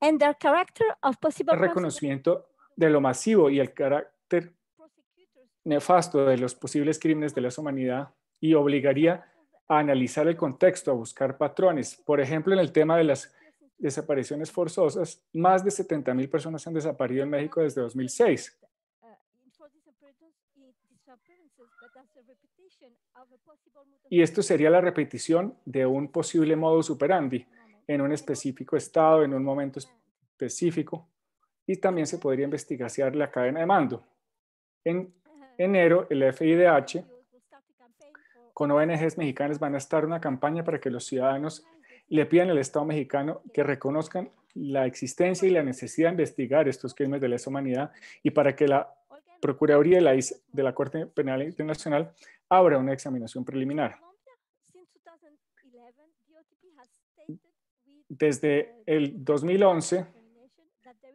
el reconocimiento de lo masivo y el carácter nefasto de los posibles crímenes de la humanidad y obligaría a analizar el contexto, a buscar patrones. Por ejemplo, en el tema de las desapariciones forzosas, más de 70.000 personas han desaparecido en México desde 2006. Y esto sería la repetición de un posible modo operandi en un específico estado, en un momento específico, y también se podría investigar la cadena de mando. En enero, el FIDH con ONGs mexicanas van a estar una campaña para que los ciudadanos ah, le pidan al Estado mexicano que reconozcan la existencia y la necesidad de investigar estos crímenes de lesa humanidad y para que la Procuraduría de la, de la Corte Penal Internacional abra una examinación preliminar. desde el 2011,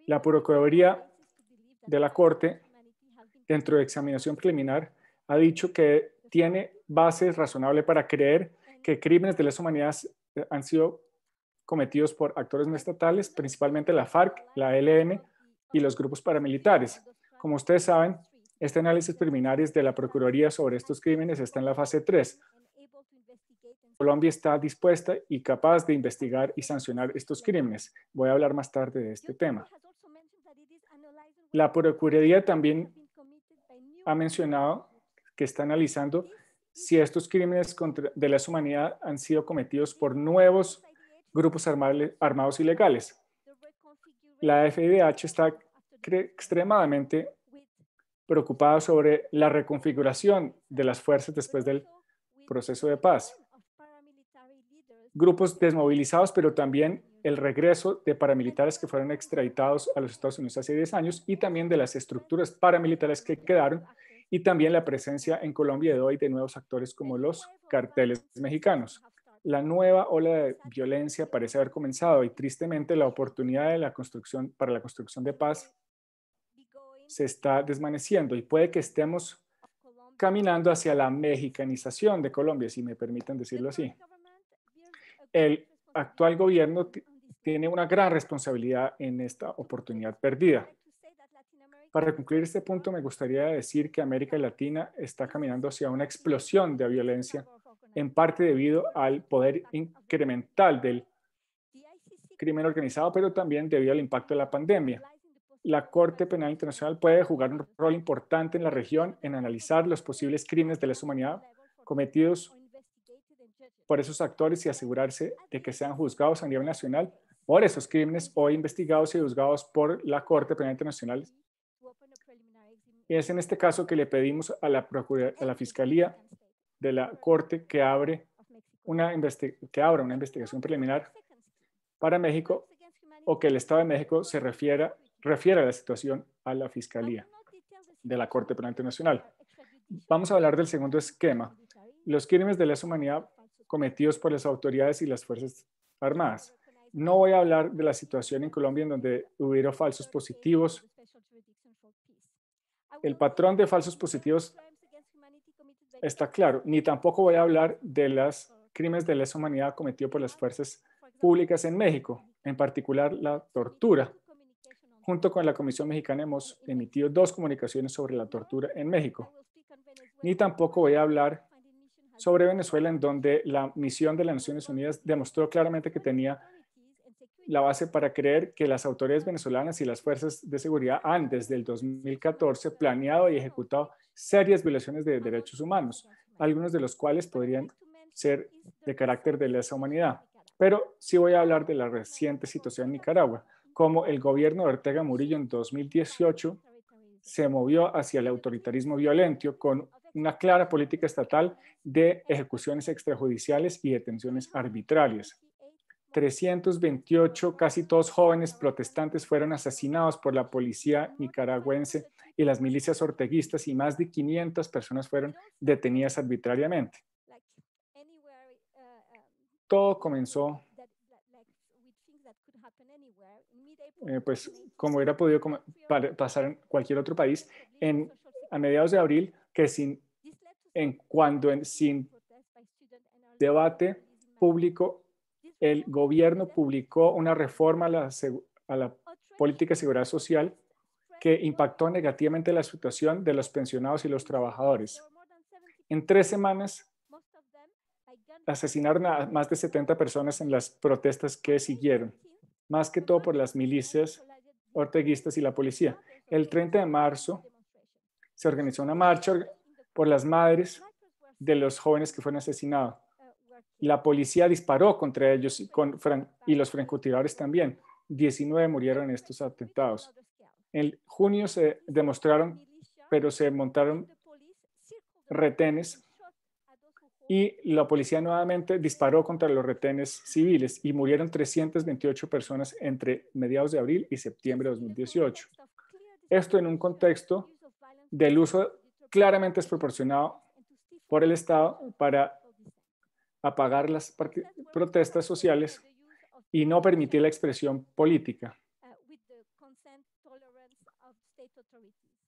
la Procuraduría de la Corte, dentro de examinación preliminar, ha dicho que tiene bases razonables para creer que crímenes de lesa humanidad han sido cometidos por actores no estatales, principalmente la FARC, la ELN y los grupos paramilitares. Como ustedes saben, este análisis preliminar de la Procuraduría sobre estos crímenes está en la fase 3, Colombia está dispuesta y capaz de investigar y sancionar estos crímenes. Voy a hablar más tarde de este tema. La Procuraduría también ha mencionado que está analizando si estos crímenes de la humanidad han sido cometidos por nuevos grupos armados ilegales. La FIDH está extremadamente preocupada sobre la reconfiguración de las fuerzas después del proceso de paz grupos desmovilizados, pero también el regreso de paramilitares que fueron extraditados a los Estados Unidos hace 10 años y también de las estructuras paramilitares que quedaron y también la presencia en Colombia de hoy de nuevos actores como los carteles mexicanos. La nueva ola de violencia parece haber comenzado y tristemente la oportunidad de la construcción para la construcción de paz se está desvaneciendo y puede que estemos caminando hacia la mexicanización de Colombia, si me permiten decirlo así el actual gobierno tiene una gran responsabilidad en esta oportunidad perdida. Para concluir este punto, me gustaría decir que América Latina está caminando hacia una explosión de violencia, en parte debido al poder incremental del crimen organizado, pero también debido al impacto de la pandemia. La Corte Penal Internacional puede jugar un rol importante en la región en analizar los posibles crímenes de lesa humanidad cometidos por esos actores y asegurarse de que sean juzgados a nivel nacional por esos crímenes o investigados y juzgados por la Corte Penal Internacional. y Es en este caso que le pedimos a la, la Fiscalía de la Corte que, una que abra una investigación preliminar para México o que el Estado de México se refiera, a la situación a la Fiscalía de la Corte Penal Internacional. Vamos a hablar del segundo esquema. Los crímenes de lesa humanidad cometidos por las autoridades y las Fuerzas Armadas. No voy a hablar de la situación en Colombia en donde hubieron falsos positivos. El patrón de falsos positivos está claro, ni tampoco voy a hablar de los crímenes de lesa humanidad cometidos por las fuerzas públicas en México, en particular la tortura. Junto con la Comisión Mexicana hemos emitido dos comunicaciones sobre la tortura en México. Ni tampoco voy a hablar sobre Venezuela, en donde la misión de las Naciones Unidas demostró claramente que tenía la base para creer que las autoridades venezolanas y las fuerzas de seguridad han desde el 2014 planeado y ejecutado serias violaciones de derechos humanos, algunos de los cuales podrían ser de carácter de lesa humanidad. Pero sí voy a hablar de la reciente situación en Nicaragua, como el gobierno de Ortega Murillo en 2018 se movió hacia el autoritarismo violento con una clara política estatal de ejecuciones extrajudiciales y detenciones arbitrarias. 328, casi todos jóvenes protestantes, fueron asesinados por la policía nicaragüense y las milicias orteguistas y más de 500 personas fueron detenidas arbitrariamente. Todo comenzó, eh, pues como hubiera podido pasar en cualquier otro país, a mediados de abril que sin, en cuando en, sin debate público, el gobierno publicó una reforma a la, a la política de seguridad social que impactó negativamente la situación de los pensionados y los trabajadores. En tres semanas asesinaron a más de 70 personas en las protestas que siguieron, más que todo por las milicias orteguistas y la policía. El 30 de marzo, se organizó una marcha por las madres de los jóvenes que fueron asesinados. La policía disparó contra ellos y, los francotiradores también. 19 murieron en estos atentados. En junio se demostraron, pero se montaron retenes y la policía nuevamente disparó contra los retenes civiles y murieron 328 personas entre mediados de abril y septiembre de 2018. Esto en un contexto del uso claramente desproporcionado por el Estado para apagar las protestas sociales y no permitir la expresión política.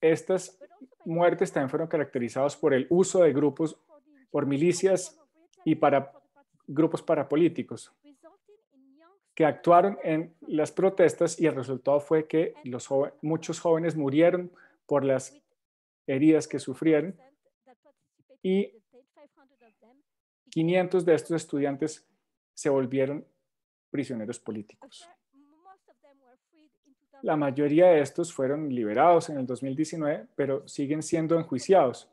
Estas muertes también fueron caracterizadas por el uso de grupos, por milicias y para grupos parapolíticos que actuaron en las protestas y el resultado fue que los muchos jóvenes murieron por las heridas que sufrieron y 500 de estos estudiantes se volvieron prisioneros políticos. La mayoría de estos fueron liberados en el 2019, pero siguen siendo enjuiciados.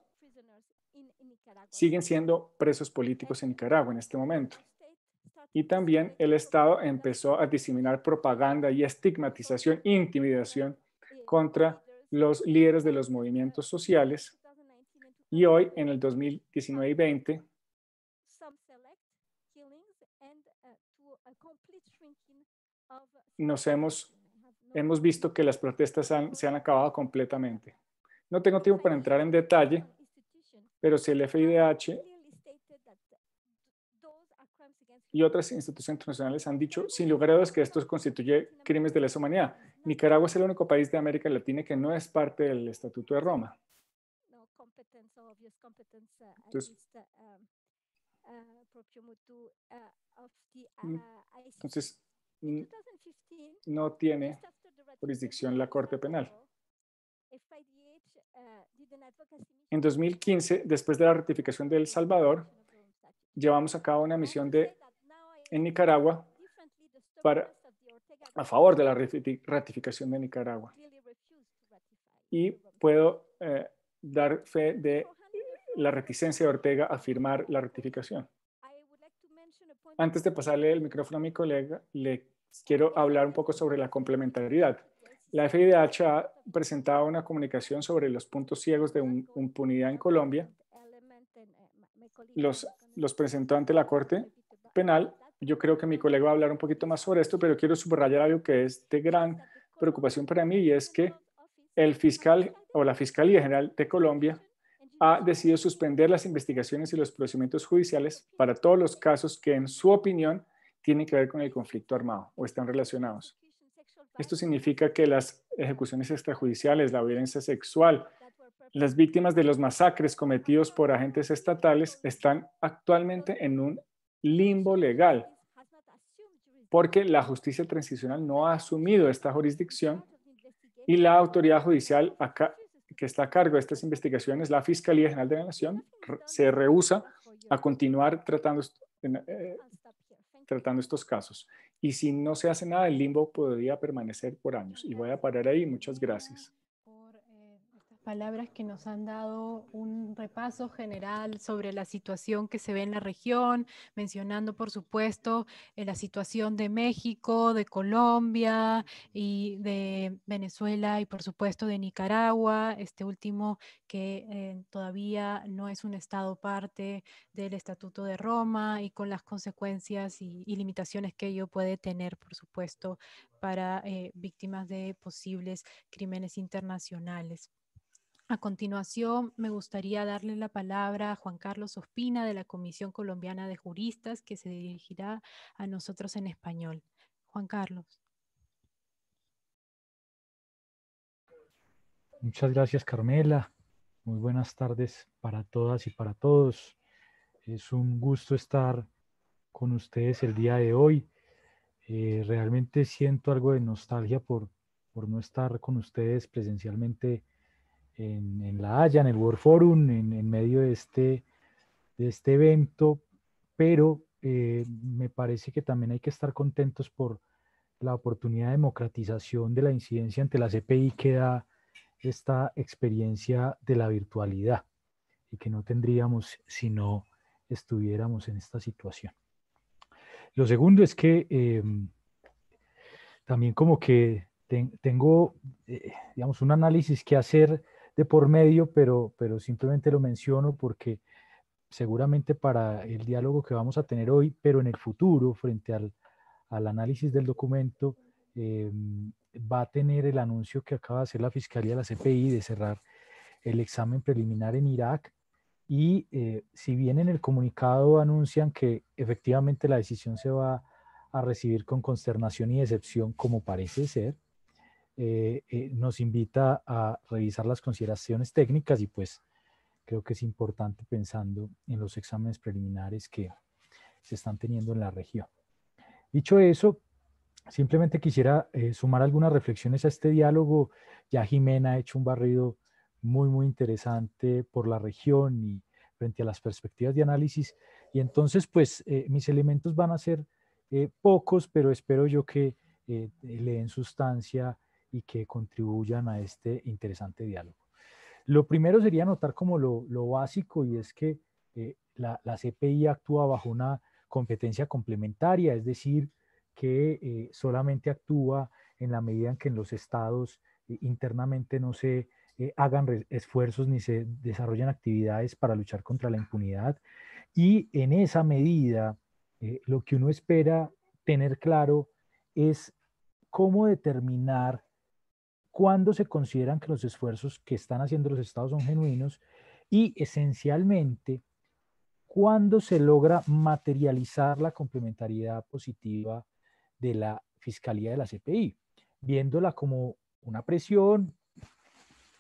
Siguen siendo presos políticos en Nicaragua en este momento. Y también el Estado empezó a diseminar propaganda y estigmatización, intimidación contra los líderes de los movimientos sociales y hoy, en el 2019 y 20, nos hemos, hemos visto que las protestas se han acabado completamente. No tengo tiempo para entrar en detalle, pero si el FIDH y otras instituciones internacionales han dicho sin lugar a dudas que esto constituye crímenes de lesa humanidad. Nicaragua es el único país de América Latina que no es parte del Estatuto de Roma. Entonces, no tiene jurisdicción la Corte Penal. Ah, en 2015, después de la ratificación de El Salvador, llevamos a cabo una misión de, en Nicaragua para a favor de la ratificación de Nicaragua. Y puedo eh, dar fe de la reticencia de Ortega a firmar la ratificación. Antes de pasarle el micrófono a mi colega, le quiero hablar un poco sobre la complementariedad. La FIDH ha presentado una comunicación sobre los puntos ciegos de un, impunidad en Colombia. Los, los presentó ante la Corte Penal yo creo que mi colega va a hablar un poquito más sobre esto, pero quiero subrayar algo que es de gran preocupación para mí y es que el fiscal o la Fiscalía General de Colombia ha decidido suspender las investigaciones y los procedimientos judiciales para todos los casos que en su opinión tienen que ver con el conflicto armado o están relacionados. Esto significa que las ejecuciones extrajudiciales, la violencia sexual, las víctimas de los masacres cometidos por agentes estatales están actualmente en un limbo legal porque la justicia transicional no ha asumido esta jurisdicción y la autoridad judicial que está a cargo de estas investigaciones, la Fiscalía General de la Nación, se rehúsa a continuar tratando, eh, tratando estos casos. Y si no se hace nada, el limbo podría permanecer por años. Y voy a parar ahí. Muchas gracias palabras que nos han dado un repaso general sobre la situación que se ve en la región, mencionando, por supuesto, eh, la situación de México, de Colombia y de Venezuela y, por supuesto, de Nicaragua, este último que eh, todavía no es un Estado parte del Estatuto de Roma y con las consecuencias y, limitaciones que ello puede tener, por supuesto, para eh, víctimas de posibles crímenes internacionales. A continuación, me gustaría darle la palabra a Juan Carlos Ospina de la Comisión Colombiana de Juristas, que se dirigirá a nosotros en español. Juan Carlos. Muchas gracias, Carmela. Muy buenas tardes para todas y para todos. Es un gusto estar con ustedes el día de hoy. Eh, realmente siento algo de nostalgia por, por no estar con ustedes presencialmente en, La Haya, en el World Forum, en, medio de este, de este evento, pero eh, me parece que también hay que estar contentos por la oportunidad de democratización de la incidencia ante la CPI que da esta experiencia de la virtualidad y que no tendríamos si no estuviéramos en esta situación. Lo segundo es que em, también como que tengo, eh, digamos, un análisis que hacer de por medio, pero, pero simplemente lo menciono porque seguramente para el diálogo que vamos a tener hoy, pero en el futuro, frente al, al análisis del documento, em, va a tener el anuncio que acaba de hacer la Fiscalía de la CPI de cerrar el examen preliminar en Irak. Y eh, si bien en el comunicado anuncian que efectivamente la decisión se va a recibir con consternación y decepción, como parece ser, eh, eh, nos invita a revisar las consideraciones técnicas y pues creo que es importante pensando en los exámenes preliminares que se están teniendo en la región. Dicho eso, simplemente quisiera eh, sumar algunas reflexiones a este diálogo. Ya Jimena ha hecho un barrido muy, muy interesante por la región y frente a las perspectivas de análisis. Y entonces, pues, mis elementos van a ser pocos, pero espero yo que le den sustancia y que contribuyan a este interesante diálogo. Lo primero sería notar como lo, básico y es que eh, la, CPI actúa bajo una competencia complementaria, es decir, que eh, solamente actúa en la medida en que en los estados eh, internamente no se hagan esfuerzos ni se desarrollan actividades para luchar contra la impunidad. Y en esa medida, lo que uno espera tener claro es cómo determinar cuándo se consideran que los esfuerzos que están haciendo los estados son genuinos y esencialmente cuándo se logra materializar la complementariedad positiva de la fiscalía de la CPI, viéndola como una presión,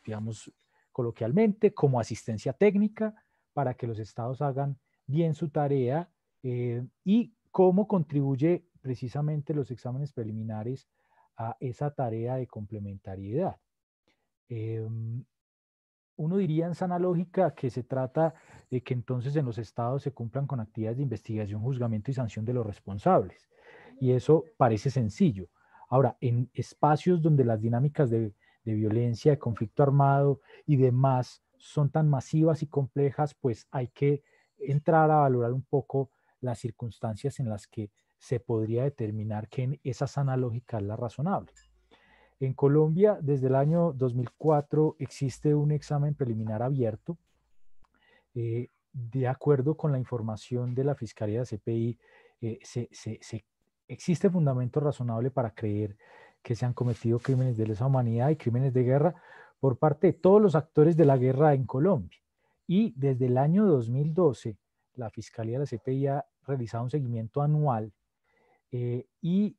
digamos coloquialmente, como asistencia técnica para que los estados hagan bien su tarea eh, y cómo contribuye precisamente los exámenes preliminares a esa tarea de complementariedad. Em, uno diría en sana lógica que se trata de que entonces en los estados se cumplan con actividades de investigación, juzgamiento y sanción de los responsables. Y eso parece sencillo. Ahora, en espacios donde las dinámicas de, de violencia, de conflicto armado y demás son tan masivas y complejas, pues hay que entrar a valorar un poco las circunstancias en las que se podría determinar que esa sana lógica es la razonable. En Colombia, desde el año 2004, existe un examen preliminar abierto. Eh, de acuerdo con la información de la Fiscalía de CPI, eh, se, existe fundamento razonable para creer que se han cometido crímenes de lesa humanidad y crímenes de guerra por parte de todos los actores de la guerra en Colombia. Y desde el año 2012, la Fiscalía de la CPI ha realizado un seguimiento anual eh, y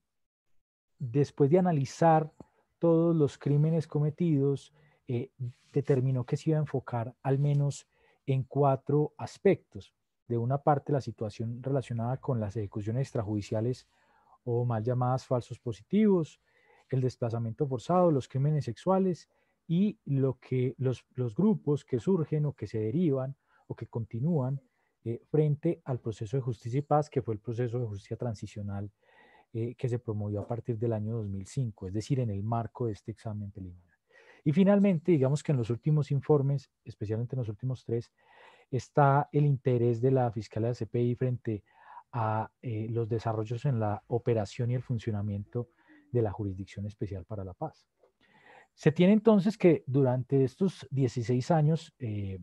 después de analizar todos los crímenes cometidos, eh, determinó que se iba a enfocar al menos en cuatro aspectos. De una parte, la situación relacionada con las ejecuciones extrajudiciales o mal llamadas falsos positivos, el desplazamiento forzado, los crímenes sexuales y lo que los, grupos que surgen o que se derivan o que continúan eh, frente al proceso de justicia y paz, que fue el proceso de justicia transicional eh, que se promovió a partir del año 2005, es decir, en el marco de este examen preliminar. Y finalmente, digamos que en los últimos informes, especialmente en los últimos tres, está el interés de la Fiscalía de CPI frente a eh, los desarrollos en la operación y el funcionamiento de la Jurisdicción Especial para la Paz. Se tiene entonces que durante estos 16 años, eh,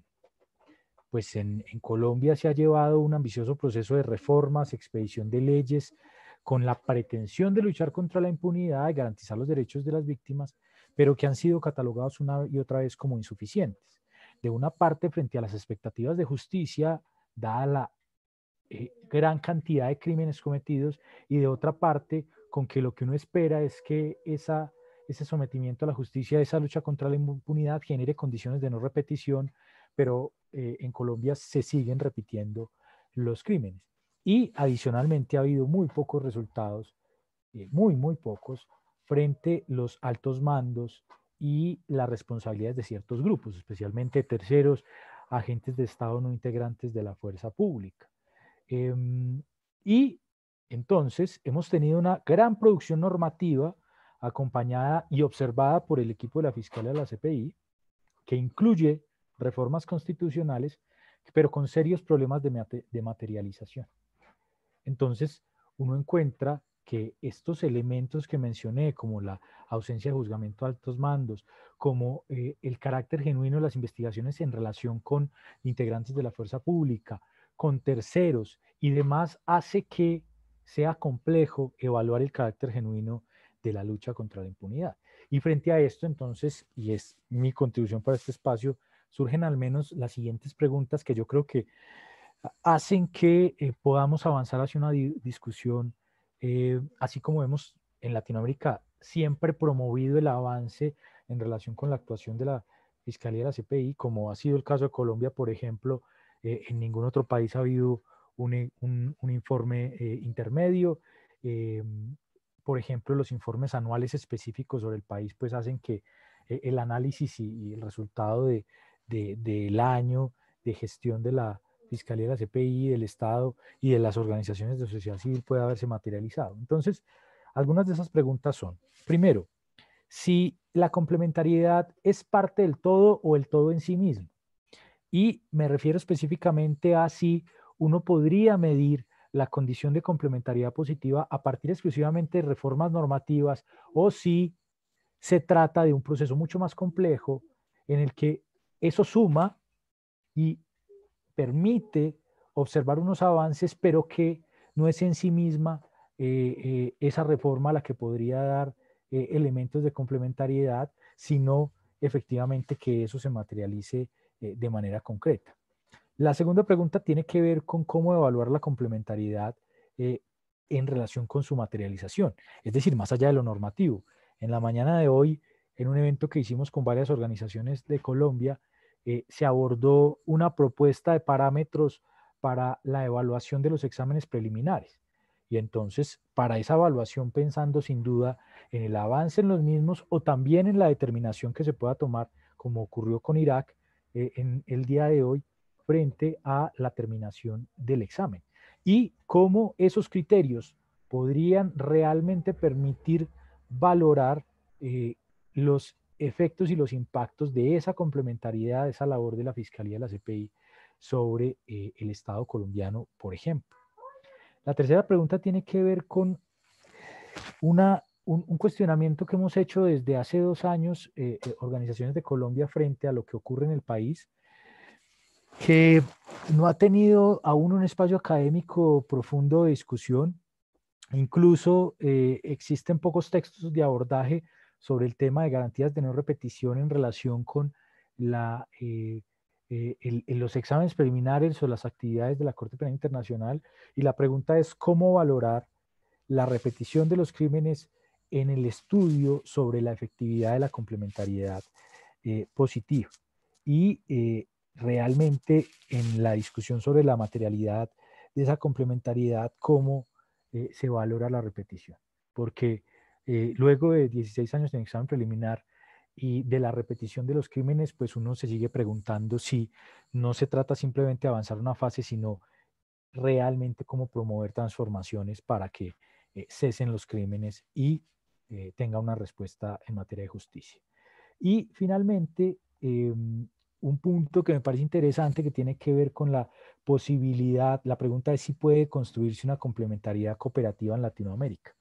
pues en Colombia se ha llevado un ambicioso proceso de reformas, expedición de leyes, con la pretensión de luchar contra la impunidad, y garantizar los derechos de las víctimas, pero que han sido catalogados una y otra vez como insuficientes. De una parte, frente a las expectativas de justicia, dada la eh, gran cantidad de crímenes cometidos, y de otra parte, con que lo que uno espera es que ese sometimiento a la justicia, esa lucha contra la impunidad genere condiciones de no repetición, pero eh, en Colombia se siguen repitiendo los crímenes. Y adicionalmente ha habido muy pocos resultados, eh, muy, muy pocos, frente los altos mandos y las responsabilidades de ciertos grupos, especialmente terceros, agentes de Estado no integrantes de la fuerza pública. Em, y entonces hemos tenido una gran producción normativa acompañada y observada por el equipo de la Fiscalía de la CPI, que incluye reformas constitucionales, pero con serios problemas de materialización. Entonces, uno encuentra que estos elementos que mencioné, como la ausencia de juzgamiento a altos mandos, como eh, el carácter genuino de las investigaciones en relación con integrantes de la fuerza pública, con terceros y demás, hace que sea complejo evaluar el carácter genuino de la lucha contra la impunidad. Y frente a esto, entonces, y es mi contribución para este espacio, surgen al menos las siguientes preguntas que yo creo que hacen que eh, podamos avanzar hacia una discusión, eh, así como hemos en Latinoamérica siempre promovido el avance en relación con la actuación de la Fiscalía de la CPI, como ha sido el caso de Colombia, por ejemplo, eh, en ningún otro país ha habido un, informe intermedio. por ejemplo, los informes anuales específicos sobre el país pues hacen que el análisis y, el resultado del año de gestión de la, Fiscalía de la CPI, del Estado y de las organizaciones de sociedad civil puede haberse materializado. Entonces, algunas de esas preguntas son, primero, si la complementariedad es parte del todo o el todo en sí mismo. Y me refiero específicamente a si uno podría medir la condición de complementariedad positiva a partir exclusivamente de reformas normativas o si se trata de un proceso mucho más complejo en el que eso suma y permite observar unos avances, pero que no es en sí misma eh, eh, esa reforma la que podría dar eh, elementos de complementariedad, sino efectivamente que eso se materialice de manera concreta. La segunda pregunta tiene que ver con cómo evaluar la complementariedad en relación con su materialización, es decir, más allá de lo normativo. En la mañana de hoy, en un evento que hicimos con varias organizaciones de Colombia, eh, se abordó una propuesta de parámetros para la evaluación de los exámenes preliminares. Y entonces, para esa evaluación, pensando sin duda en el avance en los mismos o también en la determinación que se pueda tomar, como ocurrió con Irak eh, en el día de hoy, frente a la terminación del examen. Y cómo esos criterios podrían realmente permitir valorar eh, los efectos y los impactos de esa complementariedad, de esa labor de la Fiscalía de la CPI sobre eh, el Estado colombiano, por ejemplo. La tercera pregunta tiene que ver con una, un, cuestionamiento que hemos hecho desde hace dos años, eh, eh, organizaciones de Colombia frente a lo que ocurre en el país, que no ha tenido aún un espacio académico profundo de discusión. Incluso existen pocos textos de abordaje sobre el tema de garantías de no repetición en relación con la, eh, eh, los exámenes preliminares o las actividades de la Corte Penal Internacional. Y la pregunta es cómo valorar la repetición de los crímenes en el estudio sobre la efectividad de la complementariedad eh, positiva. Y realmente en la discusión sobre la materialidad de esa complementariedad, cómo se valora la repetición. Porque eh, luego de 16 años en examen preliminar y de la repetición de los crímenes, pues uno se sigue preguntando si no se trata simplemente de avanzar una fase, sino realmente cómo promover transformaciones para que eh, cesen los crímenes y eh, tenga una respuesta en materia de justicia. Y finalmente, em, un punto que me parece interesante que tiene que ver con la posibilidad, la pregunta es si puede construirse una complementariedad cooperativa en Latinoamérica.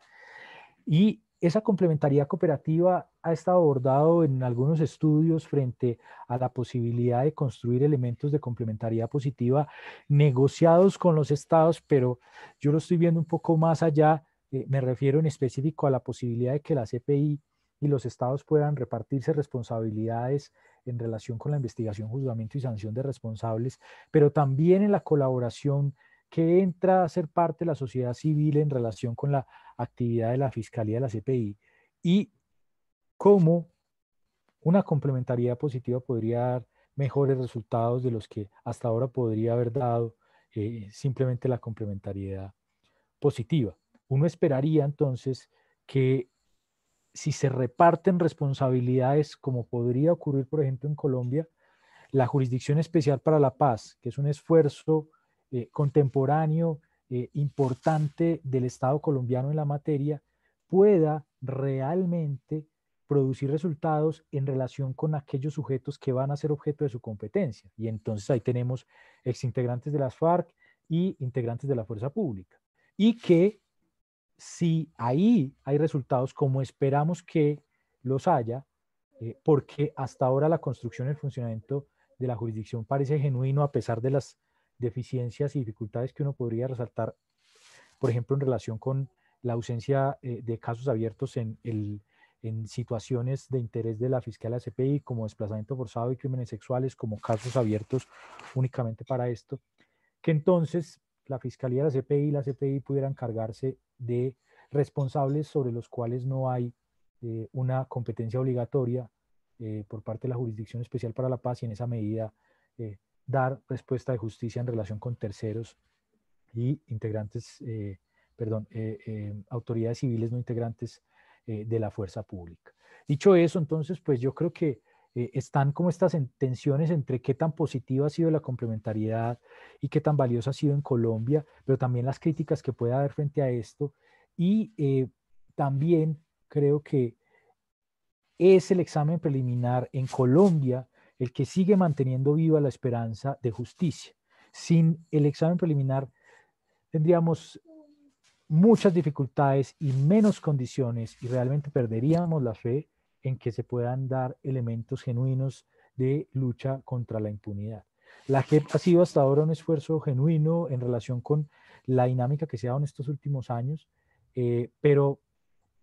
Y esa complementariedad cooperativa ha estado abordado en algunos estudios frente a la posibilidad de construir elementos de complementariedad positiva negociados con los estados, pero yo lo estoy viendo un poco más allá. Eh, me refiero en específico a la posibilidad de que la CPI y los estados puedan repartirse responsabilidades en relación con la investigación, juzgamiento y sanción de responsables, pero también en la colaboración que entra a ser parte de la sociedad civil en relación con la actividad de la Fiscalía de la CPI? ¿Y cómo una complementariedad positiva podría dar mejores resultados de los que hasta ahora podría haber dado eh, simplemente la complementariedad positiva? Uno esperaría entonces que si se reparten responsabilidades como podría ocurrir, por ejemplo, en Colombia, la Jurisdicción Especial para la Paz, que es un esfuerzo eh, contemporáneo eh, importante del Estado colombiano en la materia pueda realmente producir resultados en relación con aquellos sujetos que van a ser objeto de su competencia. Y entonces ahí tenemos exintegrantes de las FARC y integrantes de la fuerza pública. Y que si ahí hay resultados como esperamos que los haya, eh, porque hasta ahora la construcción y el funcionamiento de la jurisdicción parece genuino a pesar de las deficiencias y dificultades que uno podría resaltar, por ejemplo, en relación con la ausencia eh, de casos abiertos en, situaciones de interés de la Fiscalía de CPI, como desplazamiento forzado y crímenes sexuales, como casos abiertos únicamente para esto, que entonces la Fiscalía de la CPI y la CPI pudieran cargarse de responsables sobre los cuales no hay eh, una competencia obligatoria eh, por parte de la Jurisdicción Especial para la Paz y en esa medida dar respuesta de justicia en relación con terceros y integrantes, eh, perdón, eh, eh, autoridades civiles no integrantes de la fuerza pública. Dicho eso, entonces, pues yo creo que están como estas tensiones entre qué tan positiva ha sido la complementariedad y qué tan valiosa ha sido en Colombia, pero también las críticas que puede haber frente a esto. Y también creo que es el examen preliminar en Colombia el que sigue manteniendo viva la esperanza de justicia. Sin el examen preliminar tendríamos muchas dificultades y menos condiciones y realmente perderíamos la fe en que se puedan dar elementos genuinos de lucha contra la impunidad. La JEP ha sido hasta ahora un esfuerzo genuino en relación con la dinámica que se ha dado en estos últimos años, eh, pero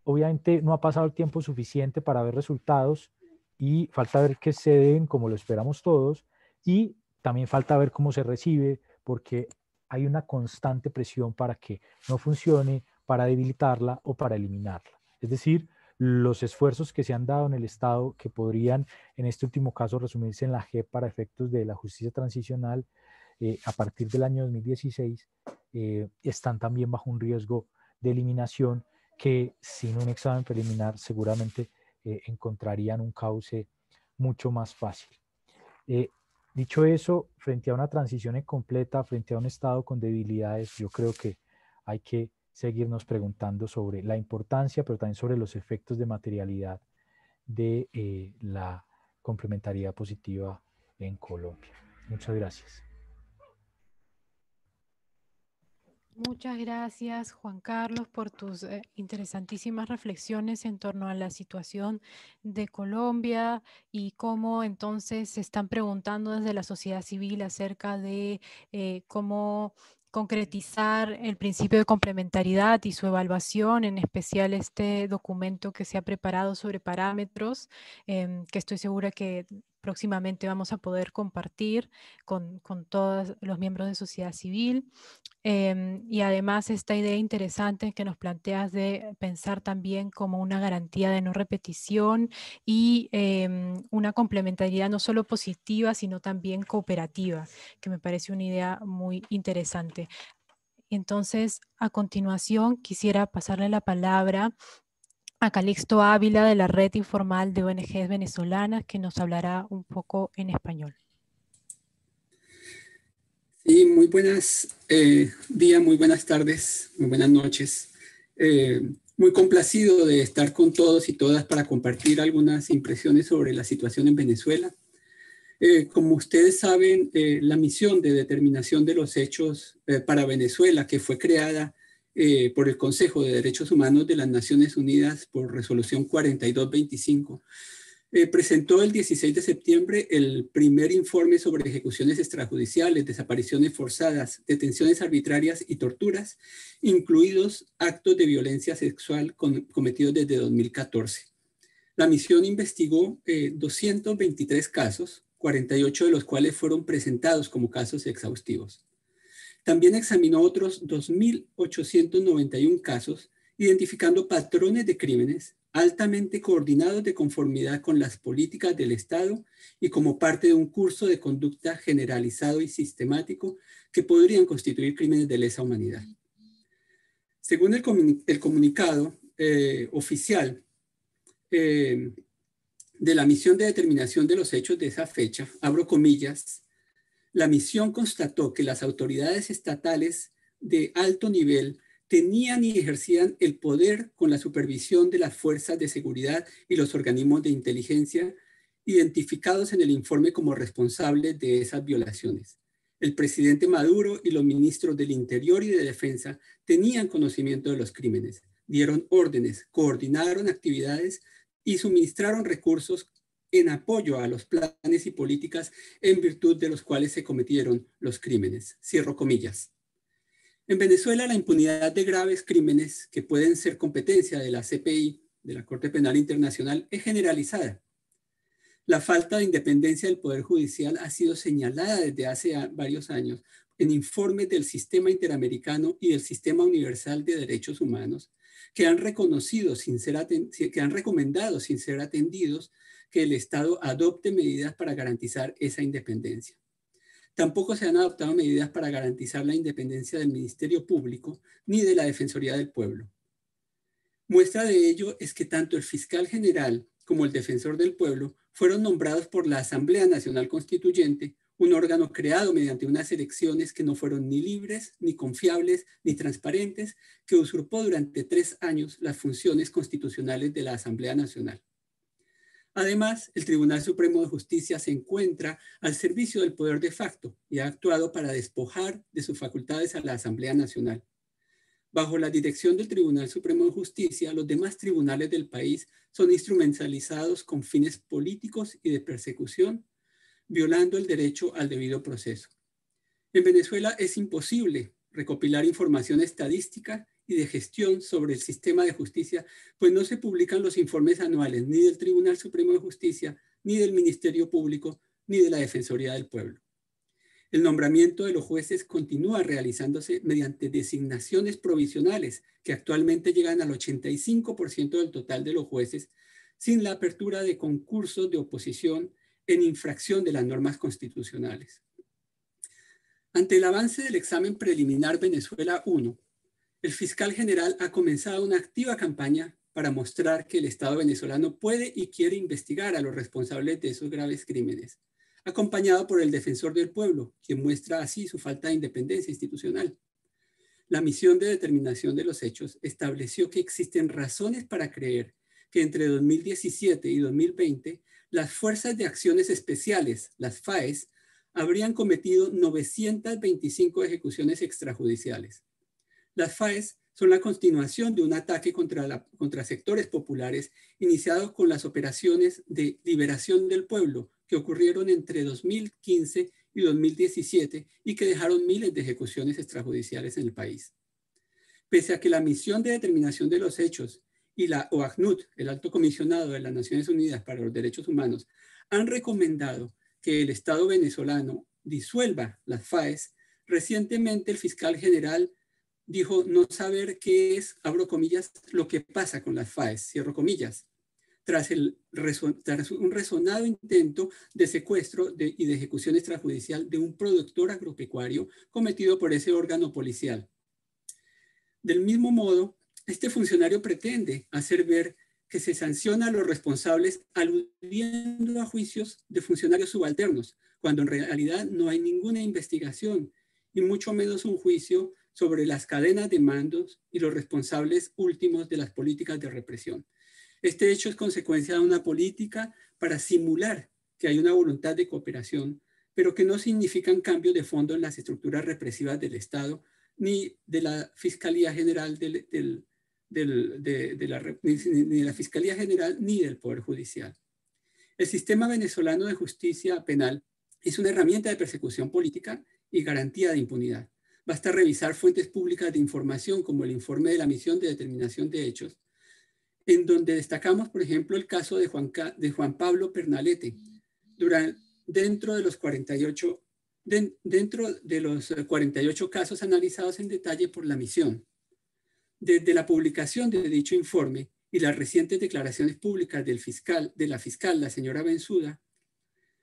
obviamente no ha pasado el tiempo suficiente para ver resultados y falta ver que se den como lo esperamos todos y también falta ver cómo se recibe porque hay una constante presión para que no funcione, para debilitarla o para eliminarla. Es decir, los esfuerzos que se han dado en el Estado, que podrían en este último caso resumirse en la G para efectos de la justicia transicional eh, a partir del año 2016, eh, están también bajo un riesgo de eliminación que sin un examen preliminar seguramente eh, encontrarían un cauce mucho más fácil. Eh, dicho eso, frente a una transición incompleta, frente a un estado con debilidades, yo creo que hay que seguirnos preguntando sobre la importancia, pero también sobre los efectos de materialidad de eh, la complementariedad positiva en Colombia. Muchas gracias. Muchas gracias, Juan Carlos, por tus eh, interesantísimas reflexiones en torno a la situación de Colombia y cómo entonces se están preguntando desde la sociedad civil acerca de eh, cómo concretizar el principio de complementariedad y su evaluación, en especial este documento que se ha preparado sobre parámetros, em, que estoy segura que próximamente vamos a poder compartir con, todos los miembros de sociedad civil. Em, y además esta idea interesante que nos planteas de pensar también como una garantía de no repetición y em, una complementariedad no solo positiva, sino también cooperativa, que me parece una idea muy interesante. Entonces, a continuación, quisiera pasarle la palabra a Calixto Ávila de la Red Informal de ONGs Venezolanas, que nos hablará un poco en español. Sí, muy buenas eh, días, muy buenas tardes, muy buenas noches. Eh, muy complacido de estar con todos y todas para compartir algunas impresiones sobre la situación en Venezuela. Eh, como ustedes saben, la misión de determinación de los hechos para Venezuela, que fue creada eh, por el Consejo de Derechos Humanos de las Naciones Unidas por resolución 4225. Eh, presentó el 16 de septiembre el primer informe sobre ejecuciones extrajudiciales, desapariciones forzadas, detenciones arbitrarias y torturas, incluidos actos de violencia sexual cometidos desde 2014. La misión investigó 223 eh, casos, 48 de los cuales fueron presentados como casos exhaustivos. También examinó otros 2.891 casos, identificando patrones de crímenes altamente coordinados de conformidad con las políticas del Estado y como parte de un curso de conducta generalizado y sistemático que podrían constituir crímenes de lesa humanidad. Según el, comunicado eh, oficial eh, de la misión de determinación de los hechos de esa fecha, abro comillas, la misión constató que las autoridades estatales de alto nivel tenían y ejercían el poder con la supervisión de las fuerzas de seguridad y los organismos de inteligencia identificados en el informe como responsables de esas violaciones. El presidente Maduro y los ministros del Interior y de Defensa tenían conocimiento de los crímenes, dieron órdenes, coordinaron actividades y suministraron recursos en apoyo a los planes y políticas en virtud de los cuales se cometieron los crímenes. Cierro comillas. En Venezuela, la impunidad de graves crímenes que pueden ser competencia de la CPI, de la Corte Penal Internacional, es generalizada. La falta de independencia del Poder Judicial ha sido señalada desde hace varios años en informes del Sistema Interamericano y del Sistema Universal de Derechos Humanos, que han, reconocido sin ser que han recomendado sin ser atendidos que el Estado adopte medidas para garantizar esa independencia. Tampoco se han adoptado medidas para garantizar la independencia del Ministerio Público ni de la Defensoría del Pueblo. Muestra de ello es que tanto el fiscal general como el defensor del pueblo fueron nombrados por la Asamblea Nacional Constituyente, un órgano creado mediante unas elecciones que no fueron ni libres, ni confiables, ni transparentes, que usurpó durante tres años las funciones constitucionales de la Asamblea Nacional. Además, el Tribunal Supremo de Justicia se encuentra al servicio del poder de facto y ha actuado para despojar de sus facultades a la Asamblea Nacional. Bajo la dirección del Tribunal Supremo de Justicia, los demás tribunales del país son instrumentalizados con fines políticos y de persecución, violando el derecho al debido proceso. En Venezuela es imposible recopilar información estadística y de gestión sobre el sistema de justicia, pues no se publican los informes anuales ni del Tribunal Supremo de Justicia, ni del Ministerio Público, ni de la Defensoría del Pueblo. El nombramiento de los jueces continúa realizándose mediante designaciones provisionales que actualmente llegan al 85% del total de los jueces sin la apertura de concursos de oposición en infracción de las normas constitucionales. Ante el avance del examen preliminar Venezuela 1, el fiscal general ha comenzado una activa campaña para mostrar que el Estado venezolano puede y quiere investigar a los responsables de esos graves crímenes, acompañado por el defensor del pueblo, quien muestra así su falta de independencia institucional. La misión de determinación de los hechos estableció que existen razones para creer que entre 2017 y 2020 las Fuerzas de Acciones Especiales, las FAES, habrían cometido 925 ejecuciones extrajudiciales las FAES son la continuación de un ataque contra, sectores populares iniciado con las operaciones de liberación del pueblo que ocurrieron entre 2015 y 2017 y que dejaron miles de ejecuciones extrajudiciales en el país. Pese a que la misión de determinación de los hechos y la OACNUT, el alto comisionado de las Naciones Unidas para los Derechos Humanos, han recomendado que el Estado venezolano disuelva las FAES, recientemente el fiscal general dijo no saber qué es, abro comillas, lo que pasa con las FAES, cierro comillas, tras, el, un resonado intento de secuestro y de ejecución extrajudicial de un productor agropecuario cometido por ese órgano policial. Del mismo modo, este funcionario pretende hacer ver que se sanciona a los responsables aludiendo a juicios de funcionarios subalternos, cuando en realidad no hay ninguna investigación y mucho menos un juicio sobre las cadenas de mandos y los responsables últimos de las políticas de represión. Este hecho es consecuencia de una política para simular que hay una voluntad de cooperación, pero que no significan cambios de fondo en las estructuras represivas del Estado ni de la Fiscalía General la Fiscalía General ni del Poder Judicial. El sistema venezolano de justicia penal es una herramienta de persecución política y garantía de impunidad. Basta revisar fuentes públicas de información como el informe de la misión de determinación de hechos, en donde destacamos, por ejemplo, el caso de Juan, Pablo Pernalete. dentro, de los 48, dentro de los 48 casos analizados en detalle por la misión. Desde la publicación de dicho informe y las recientes declaraciones públicas del fiscal, de la fiscal, la señora Benzuda,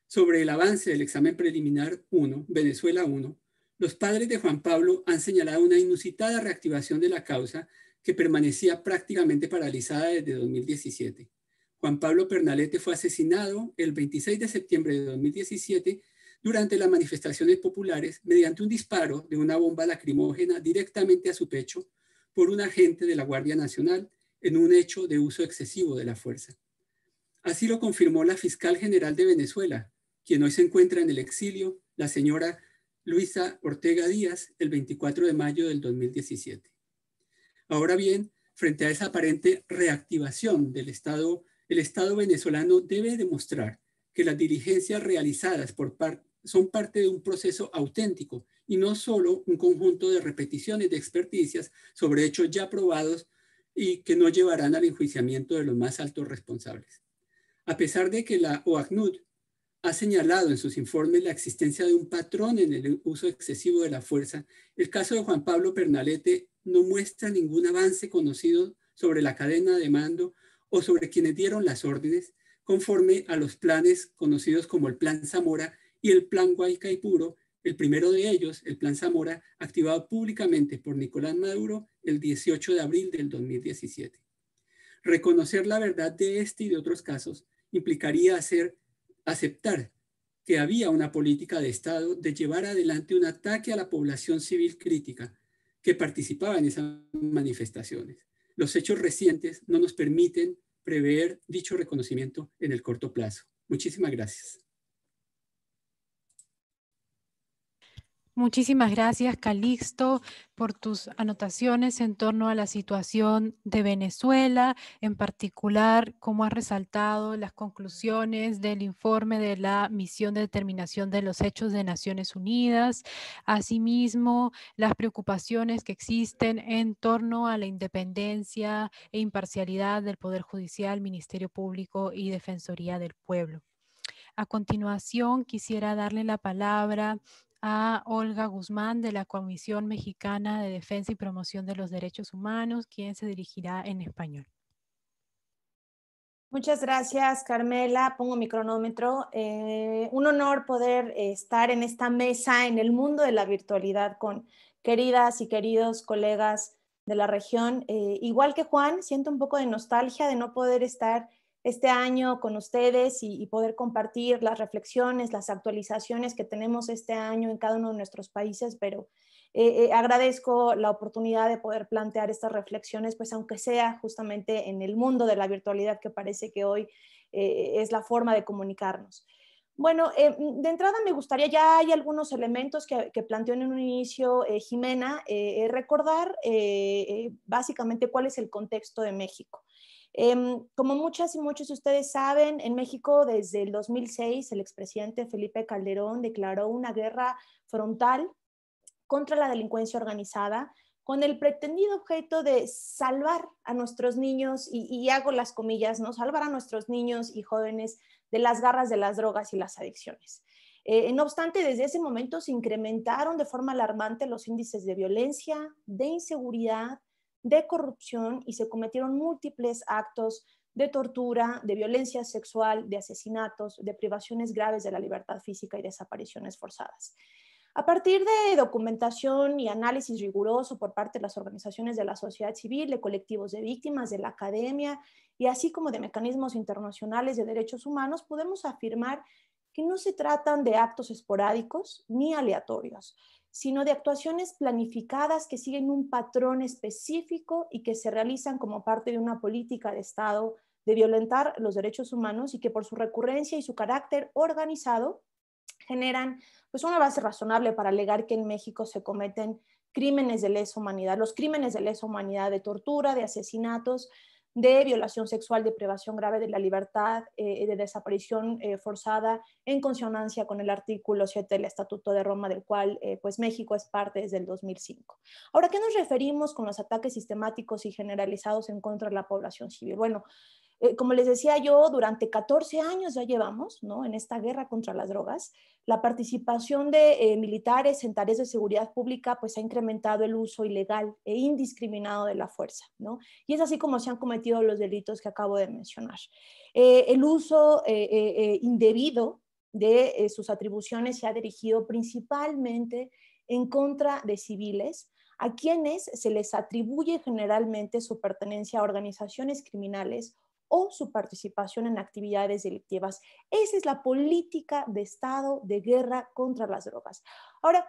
sobre el avance del examen preliminar 1, Venezuela 1, los padres de Juan Pablo han señalado una inusitada reactivación de la causa que permanecía prácticamente paralizada desde 2017. Juan Pablo Pernalete fue asesinado el 26 de septiembre de 2017 durante las manifestaciones populares mediante un disparo de una bomba lacrimógena directamente a su pecho por un agente de la Guardia Nacional en un hecho de uso excesivo de la fuerza. Así lo confirmó la fiscal general de Venezuela, quien hoy se encuentra en el exilio, la señora Luisa Ortega Díaz el 24 de mayo del 2017. Ahora bien, frente a esa aparente reactivación del Estado, el Estado venezolano debe demostrar que las diligencias realizadas por son parte de un proceso auténtico y no solo un conjunto de repeticiones de experticias sobre hechos ya probados y que no llevarán al enjuiciamiento de los más altos responsables. A pesar de que la OACNUD ha señalado en sus informes la existencia de un patrón en el uso excesivo de la fuerza, el caso de Juan Pablo Pernalete no muestra ningún avance conocido sobre la cadena de mando o sobre quienes dieron las órdenes, conforme a los planes conocidos como el Plan Zamora y el Plan Guaycaipuro, el primero de ellos, el Plan Zamora, activado públicamente por Nicolás Maduro el 18 de abril del 2017. Reconocer la verdad de este y de otros casos implicaría hacer aceptar que había una política de Estado de llevar adelante un ataque a la población civil crítica que participaba en esas manifestaciones. Los hechos recientes no nos permiten prever dicho reconocimiento en el corto plazo. Muchísimas gracias. Muchísimas gracias, Calixto, por tus anotaciones en torno a la situación de Venezuela, en particular, cómo has resaltado las conclusiones del informe de la Misión de Determinación de los Hechos de Naciones Unidas, asimismo, las preocupaciones que existen en torno a la independencia e imparcialidad del Poder Judicial, Ministerio Público y Defensoría del Pueblo. A continuación, quisiera darle la palabra a Olga Guzmán de la Comisión Mexicana de Defensa y Promoción de los Derechos Humanos, quien se dirigirá en español. Muchas gracias, Carmela. Pongo mi cronómetro. Eh, un honor poder eh, estar en esta mesa en el mundo de la virtualidad con queridas y queridos colegas de la región. Eh, igual que Juan, siento un poco de nostalgia de no poder estar este año con ustedes y, poder compartir las reflexiones, las actualizaciones que tenemos este año en cada uno de nuestros países, pero eh, eh, agradezco la oportunidad de poder plantear estas reflexiones, pues aunque sea justamente en el mundo de la virtualidad que parece que hoy eh, es la forma de comunicarnos. Bueno, de entrada me gustaría, ya hay algunos elementos que, planteó en un inicio Jimena, recordar básicamente cuál es el contexto de México. Em, como muchas y muchos de ustedes saben, en México desde el 2006 el expresidente Felipe Calderón declaró una guerra frontal contra la delincuencia organizada con el pretendido objeto de salvar a nuestros niños, y, hago las comillas, ¿no? Salvar a nuestros niños y jóvenes de las garras de las drogas y las adicciones. Eh, no obstante, desde ese momento se incrementaron de forma alarmante los índices de violencia, de inseguridad, de corrupción y se cometieron múltiples actos de tortura, de violencia sexual, de asesinatos, de privaciones graves de la libertad física y desapariciones forzadas. A partir de documentación y análisis riguroso por parte de las organizaciones de la sociedad civil, de colectivos de víctimas, de la academia y así como de mecanismos internacionales de derechos humanos, podemos afirmar que no se tratan de actos esporádicos ni aleatorios, sino de actuaciones planificadas que siguen un patrón específico y que se realizan como parte de una política de Estado de violentar los derechos humanos y que por su recurrencia y su carácter organizado generan pues una base razonable para alegar que en México se cometen crímenes de lesa humanidad, los crímenes de lesa humanidad de tortura, de asesinatos, de violación sexual, privación grave de la libertad, eh, de desaparición eh, forzada, en consonancia con el artículo 7 del Estatuto de Roma, del cual eh, pues México es parte desde el 2005. Ahora, ¿qué nos referimos con los ataques sistemáticos y generalizados en contra de la población civil? Bueno, eh, como les decía yo, durante 14 años ya llevamos ¿no? en esta guerra contra las drogas. La participación de eh, militares en tareas de seguridad pública pues ha incrementado el uso ilegal e indiscriminado de la fuerza. ¿no? Y es así como se han cometido los delitos que acabo de mencionar. Eh, el uso indebido de sus atribuciones se ha dirigido principalmente en contra de civiles, a quienes se les atribuye generalmente su pertenencia a organizaciones criminales o su participación en actividades delictivas. Esa es la política de Estado de guerra contra las drogas. Ahora,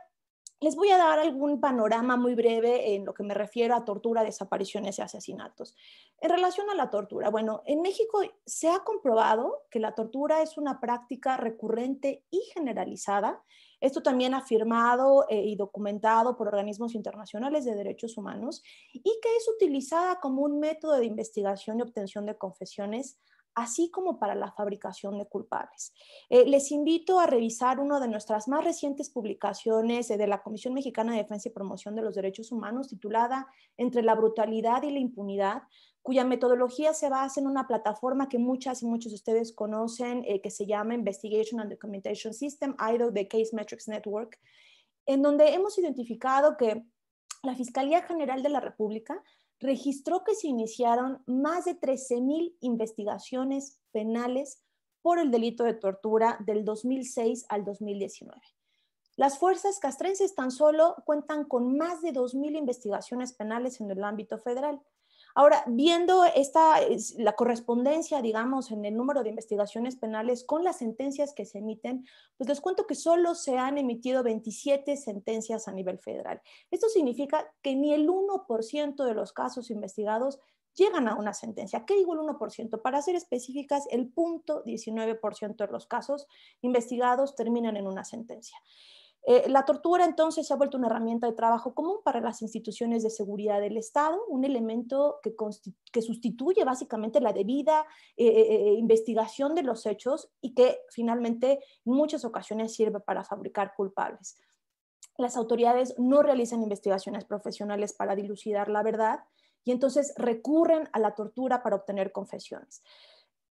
les voy a dar algún panorama muy breve en lo que me refiero a tortura, desapariciones y asesinatos. En relación a la tortura, bueno, en México se ha comprobado que la tortura es una práctica recurrente y generalizada esto también afirmado eh, y documentado por organismos internacionales de derechos humanos y que es utilizada como un método de investigación y obtención de confesiones así como para la fabricación de culpables. Eh, les invito a revisar una de nuestras más recientes publicaciones eh, de la Comisión Mexicana de Defensa y Promoción de los Derechos Humanos, titulada Entre la brutalidad y la impunidad, cuya metodología se basa en una plataforma que muchas y muchos de ustedes conocen, eh, que se llama Investigation and Documentation System, IDO de Case Metrics Network, en donde hemos identificado que la Fiscalía General de la República registró que se iniciaron más de 13.000 investigaciones penales por el delito de tortura del 2006 al 2019. Las fuerzas castrenses tan solo cuentan con más de 2.000 investigaciones penales en el ámbito federal, Ahora, viendo esta, la correspondencia, digamos, en el número de investigaciones penales con las sentencias que se emiten, pues les cuento que solo se han emitido 27 sentencias a nivel federal. Esto significa que ni el 1% de los casos investigados llegan a una sentencia. ¿Qué digo el 1%? Para ser específicas, el punto 19% de los casos investigados terminan en una sentencia. Eh, la tortura entonces se ha vuelto una herramienta de trabajo común para las instituciones de seguridad del Estado, un elemento que, sustituye básicamente la debida eh, eh, investigación de los hechos y que finalmente en muchas ocasiones sirve para fabricar culpables. Las autoridades no realizan investigaciones profesionales para dilucidar la verdad y entonces recurren a la tortura para obtener confesiones.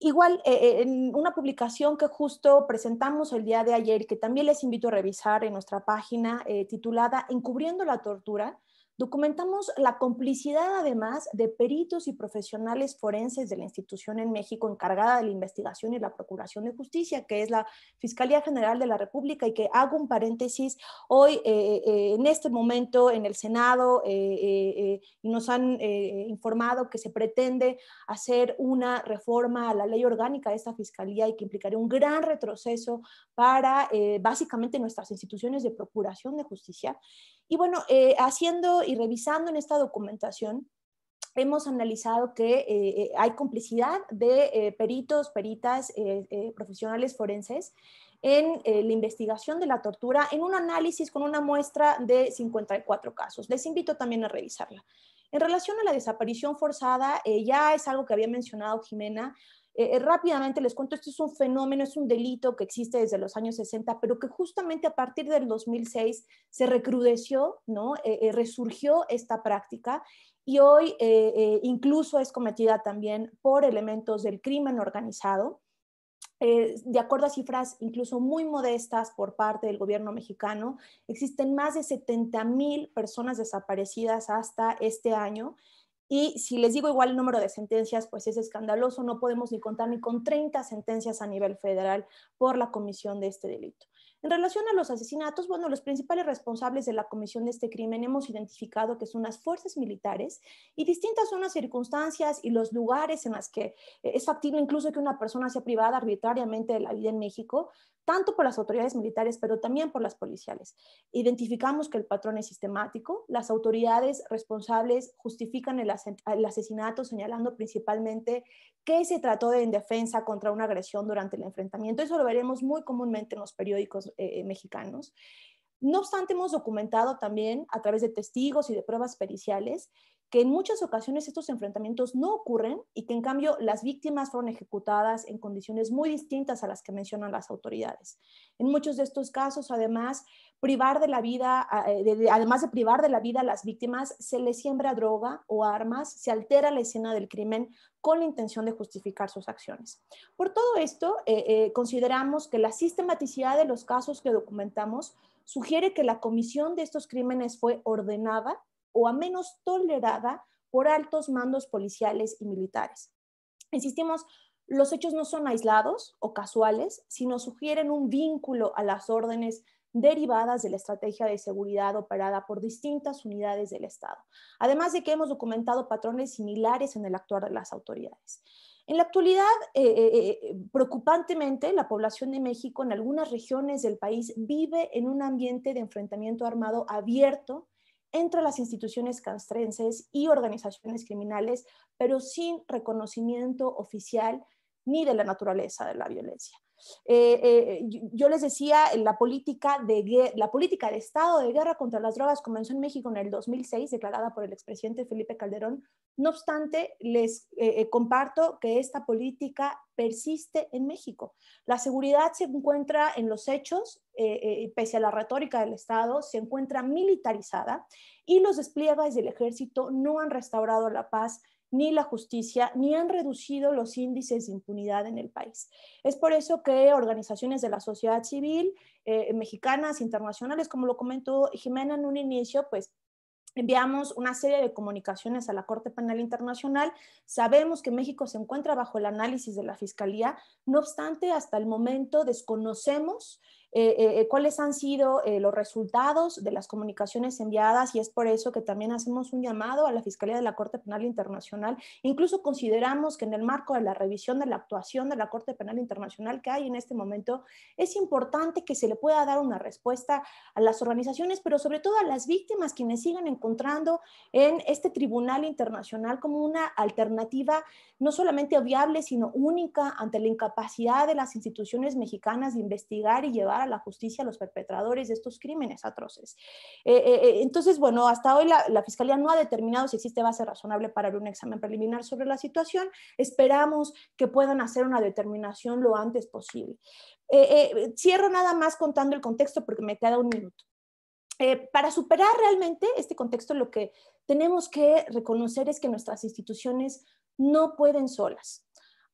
Igual, eh, eh, en una publicación que justo presentamos el día de ayer, que también les invito a revisar en nuestra página, eh, titulada Encubriendo la tortura, Documentamos la complicidad, además, de peritos y profesionales forenses de la institución en México encargada de la investigación y la procuración de justicia, que es la Fiscalía General de la República, y que hago un paréntesis, hoy, eh, eh, en este momento, en el Senado, eh, nos han informado que se pretende hacer una reforma a la ley orgánica de esta Fiscalía y que implicaría un gran retroceso para, básicamente, nuestras instituciones de procuración de justicia. Y bueno, eh, haciendo y revisando en esta documentación, hemos analizado que eh, eh, hay complicidad de peritos, peritas, profesionales forenses en la investigación de la tortura, en un análisis con una muestra de 54 casos. Les invito también a revisarla. En relación a la desaparición forzada, ya es algo que había mencionado Jimena, eh, eh, rápidamente les cuento, esto es un fenómeno, es un delito que existe desde los años 60, pero que justamente a partir del 2006 se recrudeció, ¿no? Eh, resurgió esta práctica y hoy incluso es cometida también por elementos del crimen organizado. de acuerdo a cifras incluso muy modestas por parte del gobierno mexicano, existen más de 70 mil personas desaparecidas hasta este año y si les digo igual el número de sentencias, pues es escandaloso, no podemos ni contar ni con 30 sentencias a nivel federal por la comisión de este delito. En relación a los asesinatos, bueno, los principales responsables de la comisión de este crimen hemos identificado que son las fuerzas militares y distintas son las circunstancias y los lugares en las que eh, es factible incluso que una persona sea privada arbitrariamente de la vida en México, tanto por las autoridades militares, pero también por las policiales. Identificamos que el patrón es sistemático, las autoridades responsables justifican el, asesinato señalando principalmente que se trató de indefensa contra una agresión durante el enfrentamiento. Eso lo veremos muy comúnmente en los periódicos eh, eh, mexicanos. No obstante, hemos documentado también a través de testigos y de pruebas periciales que en muchas ocasiones estos enfrentamientos no ocurren y que en cambio las víctimas fueron ejecutadas en condiciones muy distintas a las que mencionan las autoridades. En muchos de estos casos, además, privar de la vida, ah, eh, además de privar de la vida a las víctimas, se les siembra droga o armas, se altera la escena del crimen con la intención de justificar sus acciones. Por todo esto, eh, eh, consideramos que la sistematicidad de los casos que documentamos sugiere que la comisión de estos crímenes fue ordenada o a menos tolerada por altos mandos policiales y militares. Insistimos, los hechos no son aislados o casuales, sino sugieren un vínculo a las órdenes derivadas de la estrategia de seguridad operada por distintas unidades del Estado, además de que hemos documentado patrones similares en el actuar de las autoridades. En la actualidad, eh, eh, eh, preocupantemente, la población de México en algunas regiones del país vive en un ambiente de enfrentamiento armado abierto entre las instituciones castrenses y organizaciones criminales, pero sin reconocimiento oficial ni de la naturaleza de la violencia. Eh, eh yo les decía, la política, de, la política de Estado de guerra contra las drogas comenzó en México en el 2006, declarada por el expresidente Felipe Calderón. No obstante, les eh, eh, comparto que esta política persiste en México. La seguridad se encuentra en los hechos, pese a la retórica del Estado, se encuentra militarizada y los despliegues del ejército no han restaurado la paz ni la justicia, ni han reducido los índices de impunidad en el país. Es por eso que organizaciones de la sociedad civil, eh, mexicanas, internacionales, como lo comentó Jimena en un inicio, pues enviamos una serie de comunicaciones a la Corte Penal Internacional. Sabemos que México se encuentra bajo el análisis de la Fiscalía, no obstante, hasta el momento desconocemos eh, eh, eh, cuáles han sido los resultados de las comunicaciones enviadas y es por eso que también hacemos un llamado a la Fiscalía de la Corte Penal Internacional. Incluso consideramos que en el marco de la revisión de la actuación de la Corte Penal Internacional que hay en este momento, es importante que se le pueda dar una respuesta a las organizaciones, pero sobre todo a las víctimas quienes sigan encontrando en este Tribunal Internacional como una alternativa no solamente viable, sino única ante la incapacidad de las instituciones mexicanas de investigar y llevar a la justicia a los perpetradores de estos crímenes atroces. Eh, eh, eh, entonces, bueno, hasta hoy la, Fiscalía no ha determinado si existe base razonable para un examen preliminar sobre la situación. Esperamos que puedan hacer una determinación lo antes posible. cierro nada más contando el contexto porque me queda un minuto. para superar realmente este contexto, lo que tenemos que reconocer es que nuestras instituciones no pueden solas.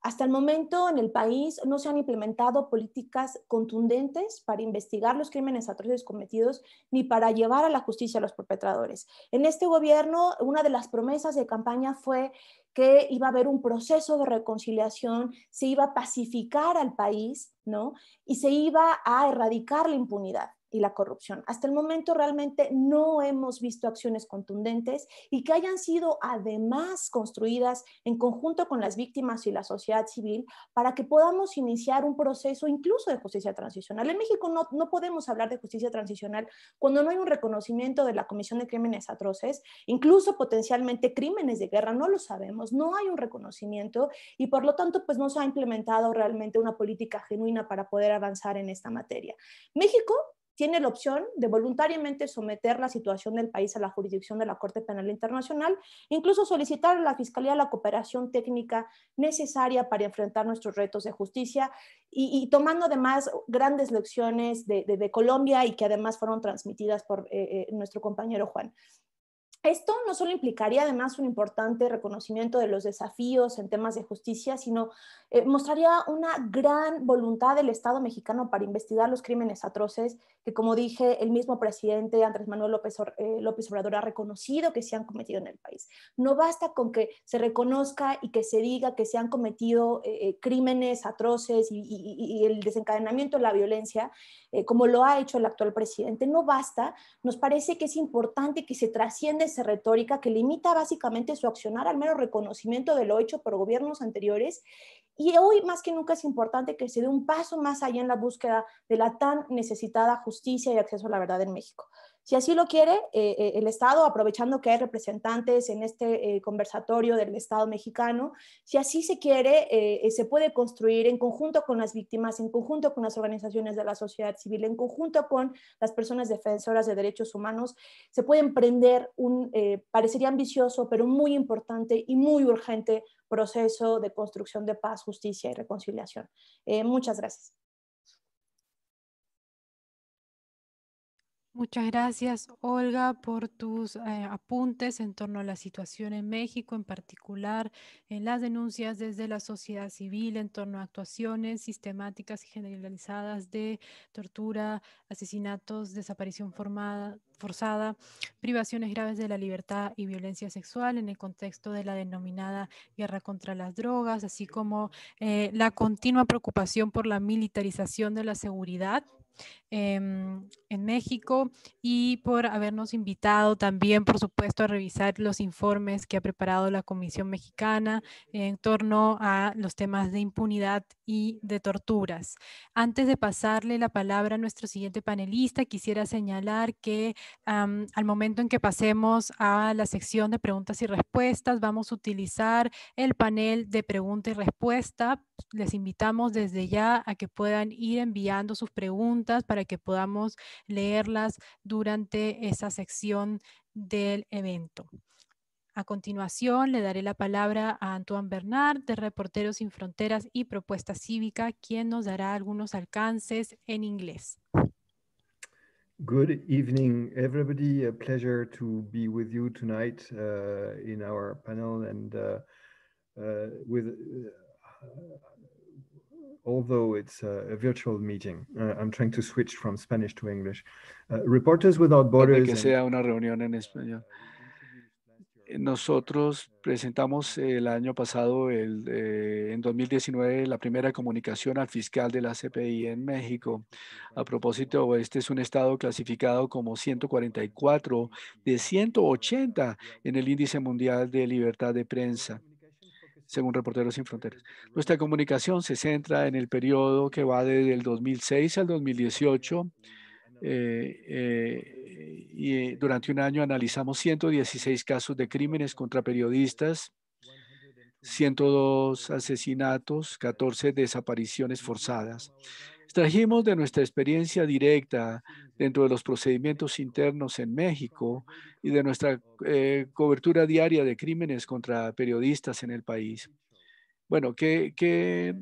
Hasta el momento en el país no se han implementado políticas contundentes para investigar los crímenes atroces cometidos ni para llevar a la justicia a los perpetradores. En este gobierno, una de las promesas de campaña fue que iba a haber un proceso de reconciliación, se iba a pacificar al país, ¿no? Y se iba a erradicar la impunidad y la corrupción. Hasta el momento realmente no hemos visto acciones contundentes y que hayan sido además construidas en conjunto con las víctimas y la sociedad civil para que podamos iniciar un proceso incluso de justicia transicional. En México no, no podemos hablar de justicia transicional cuando no hay un reconocimiento de la Comisión de Crímenes Atroces, incluso potencialmente crímenes de guerra, no lo sabemos, no hay un reconocimiento y por lo tanto pues no se ha implementado realmente una política genuina para poder avanzar en esta materia. México tiene la opción de voluntariamente someter la situación del país a la jurisdicción de la Corte Penal Internacional, incluso solicitar a la Fiscalía la cooperación técnica necesaria para enfrentar nuestros retos de justicia y, tomando además grandes lecciones de, Colombia y que además fueron transmitidas por eh, eh, nuestro compañero Juan. Esto no solo implicaría además un importante reconocimiento de los desafíos en temas de justicia, sino eh, mostraría una gran voluntad del Estado mexicano para investigar los crímenes atroces que como dije, el mismo presidente Andrés Manuel eh, López, Obrador ha reconocido que se han cometido en el país. No basta con que se reconozca y que se diga que se han cometido eh, eh, crímenes atroces y, el desencadenamiento de la violencia, como lo ha hecho el actual presidente. No basta, nos parece que es importante que se trascienda esa retórica que limita básicamente su accionar al mero reconocimiento de lo hecho por gobiernos anteriores y hoy más que nunca es importante que se dé un paso más allá en la búsqueda de la tan necesitada justicia y acceso a la verdad en México. Si así lo quiere, eh, eh, el Estado, aprovechando que hay representantes en este eh, conversatorio del Estado mexicano, si así se quiere, se puede construir en conjunto con las víctimas, en conjunto con las organizaciones de la sociedad civil, en conjunto con las personas defensoras de derechos humanos, se puede emprender un, parecería ambicioso, pero muy importante y muy urgente proceso de construcción de paz, justicia y reconciliación. Eh, muchas gracias. Muchas gracias, Olga, por tus eh, apuntes en torno a la situación en México, en particular en las denuncias desde la sociedad civil en torno a actuaciones sistemáticas y generalizadas de tortura, asesinatos, desaparición forzada, privaciones graves de la libertad y violencia sexual en el contexto de la denominada guerra contra las drogas, así como eh, la continua preocupación por la militarización de la seguridad Em, en México y por habernos invitado también, por supuesto, a revisar los informes que ha preparado la Comisión Mexicana en torno a los temas de impunidad y de torturas. Antes de pasarle la palabra a nuestro siguiente panelista, quisiera señalar que al momento en que pasemos a la sección de preguntas y respuestas, vamos a utilizar el panel de pregunta y respuesta les invitamos desde ya a que puedan ir enviando sus preguntas para que podamos leerlas durante esa sección del evento. A continuación, le daré la palabra a Antoine Bernard de Reporteros sin Fronteras y Propuesta Cívica, quien nos dará algunos alcances en inglés. Good evening, everybody. A pleasure to be with you tonight uh, in our panel and uh, uh, with although it's a, virtual meeting. Uh, I'm trying to switch from Spanish to English. Uh, Reporters Without Borders. Que sea una reunión en español. Nosotros presentamos el año pasado, el, eh, en 2019, la primera comunicación al fiscal de la CPI en México. A propósito, este es un estado clasificado como 144 de 180 en el Índice Mundial de Libertad de Prensa según Reporteros Sin Fronteras. Nuestra comunicación se centra en el periodo que va desde el 2006 al 2018. Eh, eh, y durante un año analizamos 116 casos de crímenes contra periodistas, 102 asesinatos, 14 desapariciones forzadas. Trajimos de nuestra experiencia directa dentro de los procedimientos internos en México y de nuestra eh, cobertura diaria de crímenes contra periodistas en el país. Bueno, ¿qué,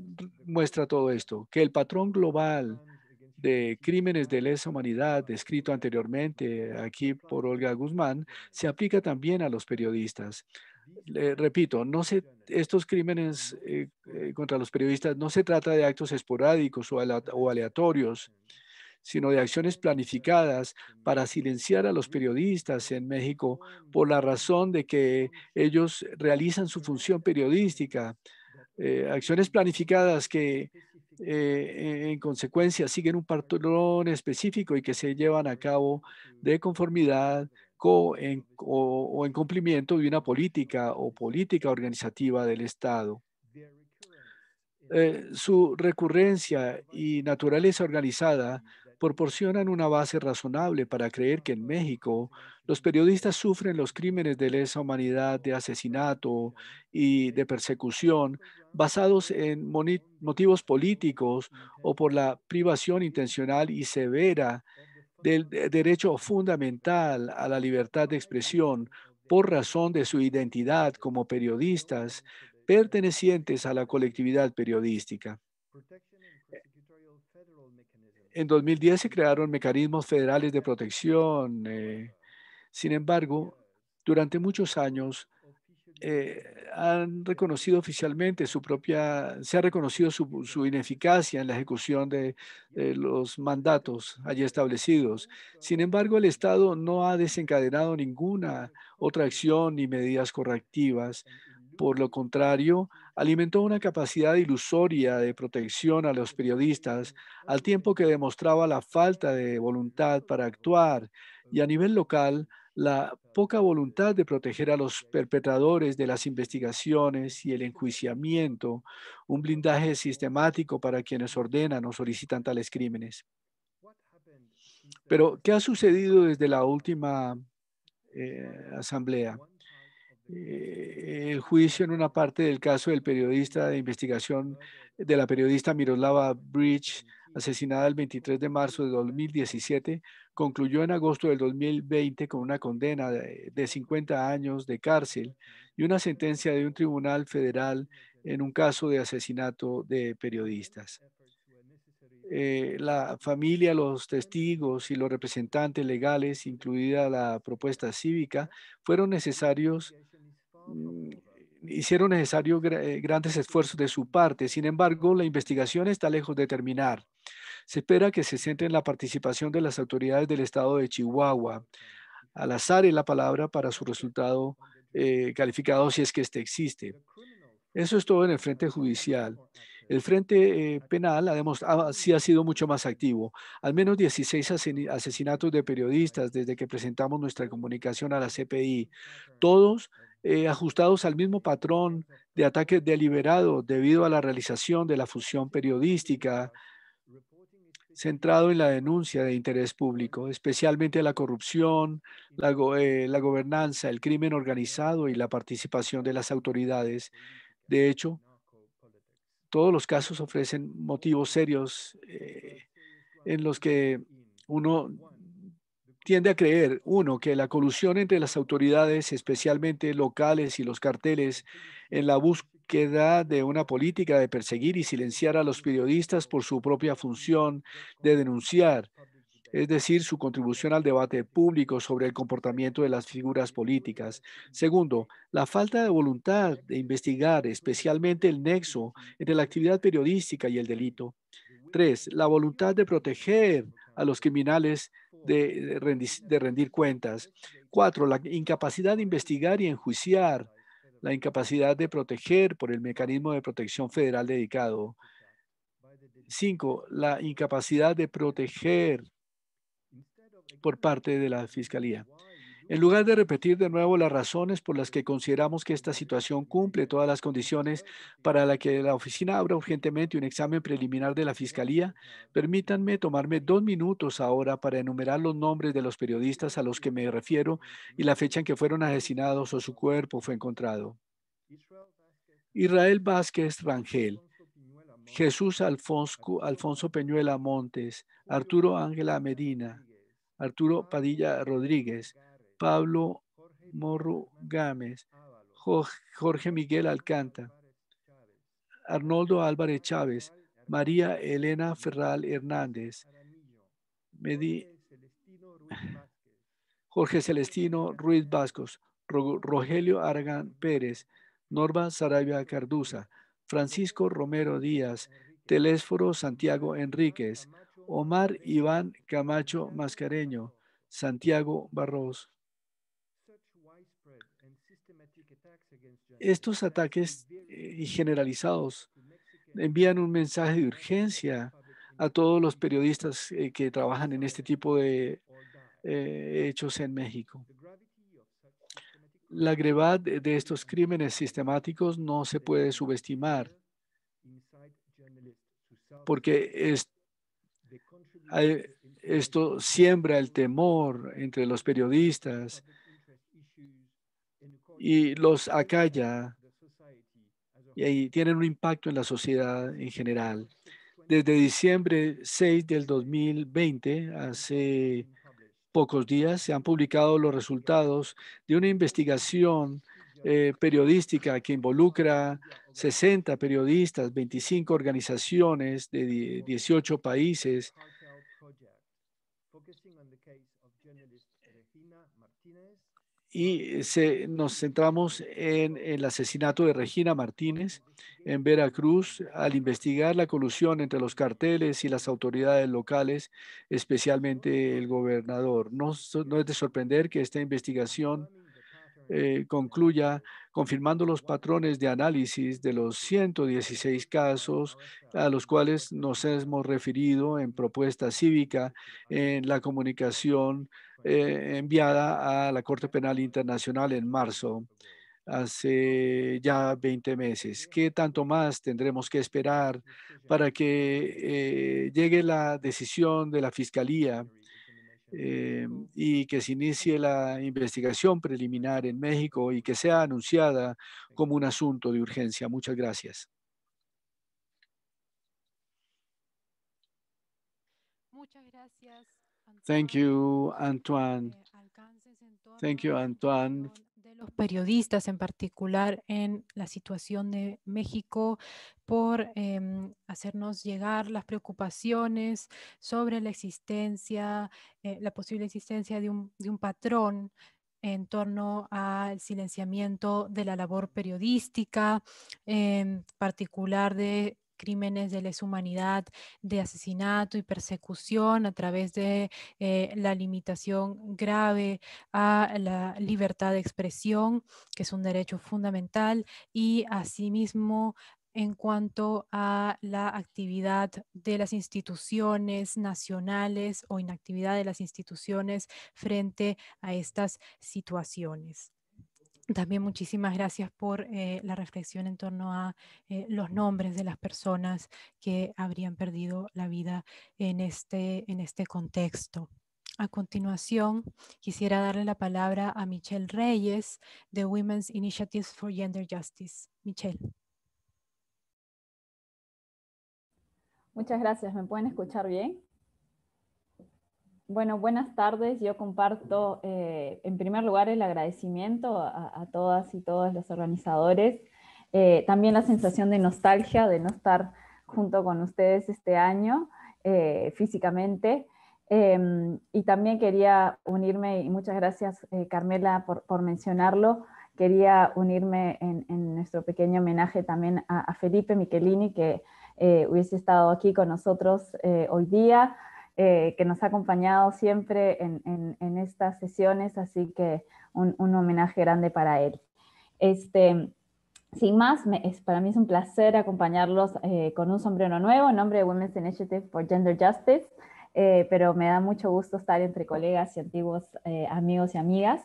muestra todo esto? Que el patrón global de crímenes de lesa humanidad descrito anteriormente aquí por Olga Guzmán se aplica también a los periodistas repito, no se, estos crímenes eh, eh, contra los periodistas no se trata de actos esporádicos o, aleatorios, sino de acciones planificadas para silenciar a los periodistas en México por la razón de que ellos realizan su función periodística. Eh, acciones planificadas que en consecuencia siguen un patrón específico y que se llevan a cabo de conformidad o, en cumplimiento de una política o política organizativa del Estado. Eh, su recurrencia y naturaleza organizada proporcionan una base razonable para creer que en México los periodistas sufren los crímenes de lesa humanidad, de asesinato y de persecución basados en motivos políticos o por la privación intencional y severa del eh, derecho fundamental a la libertad de expresión por razón de su identidad como periodistas pertenecientes a la colectividad periodística. En 2010 se crearon mecanismos federales de protección. Eh, sin embargo, durante muchos años eh, han reconocido oficialmente su propia, se ha reconocido su, ineficacia en la ejecución de, de los mandatos allí establecidos. Sin embargo, el Estado no ha desencadenado ninguna otra acción ni medidas correctivas. Por lo contrario, alimentó una capacidad ilusoria de protección a los periodistas, al tiempo que demostraba la falta de voluntad para actuar. Y a nivel local, la poca voluntad de proteger a los perpetradores de las investigaciones y el enjuiciamiento, un blindaje sistemático para quienes ordenan o solicitan tales crímenes. Pero, ¿qué ha sucedido desde la última eh, asamblea? Eh, el juicio en una parte del caso del periodista de investigación de la periodista Miroslava Bridge asesinada el 23 de marzo de 2017, concluyó en agosto del 2020 con una condena de 50 años de cárcel y una sentencia de un tribunal federal en un caso de asesinato de periodistas. Eh, la familia, los testigos y los representantes legales, incluida la propuesta cívica, fueron necesarios, mm, hicieron necesarios eh, grandes esfuerzos de su parte. Sin embargo, la investigación está lejos de terminar. Se espera que se centre en la participación de las autoridades del estado de Chihuahua. Al azar es la palabra para su resultado eh, calificado si es que este existe. Eso es todo en el frente judicial. El frente eh, penal ha sí ha sido mucho más activo. Al menos 16 asesinatos de periodistas desde que presentamos nuestra comunicación a la CPI, todos eh, ajustados al mismo patrón de ataque deliberado debido a la realización de la fusión periodística centrado en la denuncia de interés público, especialmente la corrupción, eh, la, gobernanza, el crimen organizado y la participación de las autoridades. De hecho, todos los casos ofrecen motivos serios eh, en los que uno tiende a creer, uno, que la colusión entre las autoridades, especialmente locales y los carteles, en la búsqueda queda de una política de perseguir y silenciar a los periodistas por su propia función de denunciar, es decir, su contribución al debate público sobre el comportamiento de las figuras políticas. Segundo, la falta de voluntad de investigar especialmente el nexo entre la actividad periodística y el delito. Tres, la voluntad de proteger a los criminales de rendir cuentas. Cuatro, la incapacidad de investigar y enjuiciar la incapacidad de proteger por el mecanismo de protección federal dedicado. Cinco, la incapacidad de proteger por parte de la Fiscalía. En lugar de repetir de nuevo las razones por las que consideramos que esta situación cumple todas las condiciones para la que la oficina abra urgentemente un examen preliminar de la Fiscalía, permítanme tomarme dos minutos ahora para enumerar los nombres de los periodistas a los que me refiero y la fecha en que fueron asesinados o su cuerpo fue encontrado. Israel Vázquez Rangel, Jesús Alfonso, Alfonso Peñuela Montes, Arturo Ángela Medina, Arturo Padilla Rodríguez, Pablo Morro Gámez, Jorge Miguel Alcanta, Arnoldo Álvarez Chávez, María Elena Ferral Hernández, Jorge Celestino Ruiz Vascos, Rogelio Aragán Pérez, Norma Sarabia Carduza, Francisco Romero Díaz, Telésforo Santiago Enríquez, Omar Iván Camacho Mascareño, Santiago Barros. Estos ataques eh, generalizados envían un mensaje de urgencia a todos los periodistas eh, que trabajan en este tipo de eh, hechos en México. La gravedad de estos crímenes sistemáticos no se puede subestimar porque esto siembra el temor entre los periodistas, y los acalla y tienen un impacto en la sociedad en general. Desde diciembre 6 del 2020, hace pocos días, se han publicado los resultados de una investigación eh, periodística que involucra 60 periodistas, 25 organizaciones de 18 países y se, nos centramos en, el asesinato de Regina Martínez en Veracruz al investigar la colusión entre los carteles y las autoridades locales, especialmente el gobernador. no es de sorprender que esta investigación eh, concluya confirmando los patrones de análisis de los 116 casos a los cuales nos hemos referido en propuesta cívica en la comunicación eh, enviada a la Corte Penal Internacional en marzo hace ya 20 meses. ¿Qué tanto más tendremos que esperar para que eh, llegue la decisión de la Fiscalía eh, y que se inicie la investigación preliminar en México y que sea anunciada como un asunto de urgencia. Muchas gracias. Muchas gracias. Thank you, Antoine. Este Thank you, Antoine. De los periodistas en particular en la situación de México por em, hacernos llegar las preocupaciones sobre la existencia, eh, la posible existencia de un, patrón en torno al silenciamiento de la labor periodística, en particular de crímenes de lesa humanidad, de asesinato y persecución a través de eh, la limitación grave a la libertad de expresión, que es un derecho fundamental, y asimismo en cuanto a la actividad de las instituciones nacionales o inactividad de las instituciones frente a estas situaciones. También muchísimas gracias por eh, la reflexión en torno a eh, los nombres de las personas que habrían perdido la vida en este, en este contexto. A continuación, quisiera darle la palabra a Michelle Reyes de Women's Initiatives for Gender Justice. Michelle. Muchas gracias. ¿Me pueden escuchar bien? Bueno, buenas tardes. Yo comparto, eh, en primer lugar, el agradecimiento a, todas y todos los organizadores. Eh, también la sensación de nostalgia de no estar junto con ustedes este año eh, físicamente. Em, y también quería unirme, y muchas gracias Carmela por, mencionarlo, quería unirme en, nuestro pequeño homenaje también a, a Felipe Michelini, que eh, hubiese estado aquí con nosotros eh, hoy día, eh, que nos ha acompañado siempre en, estas sesiones, así que un, homenaje grande para él. Este, sin más, para mí es un placer acompañarlos con un sombrero nuevo en nombre de Women's Initiative for Gender Justice, pero me da mucho gusto estar entre colegas y antiguos amigos y amigas.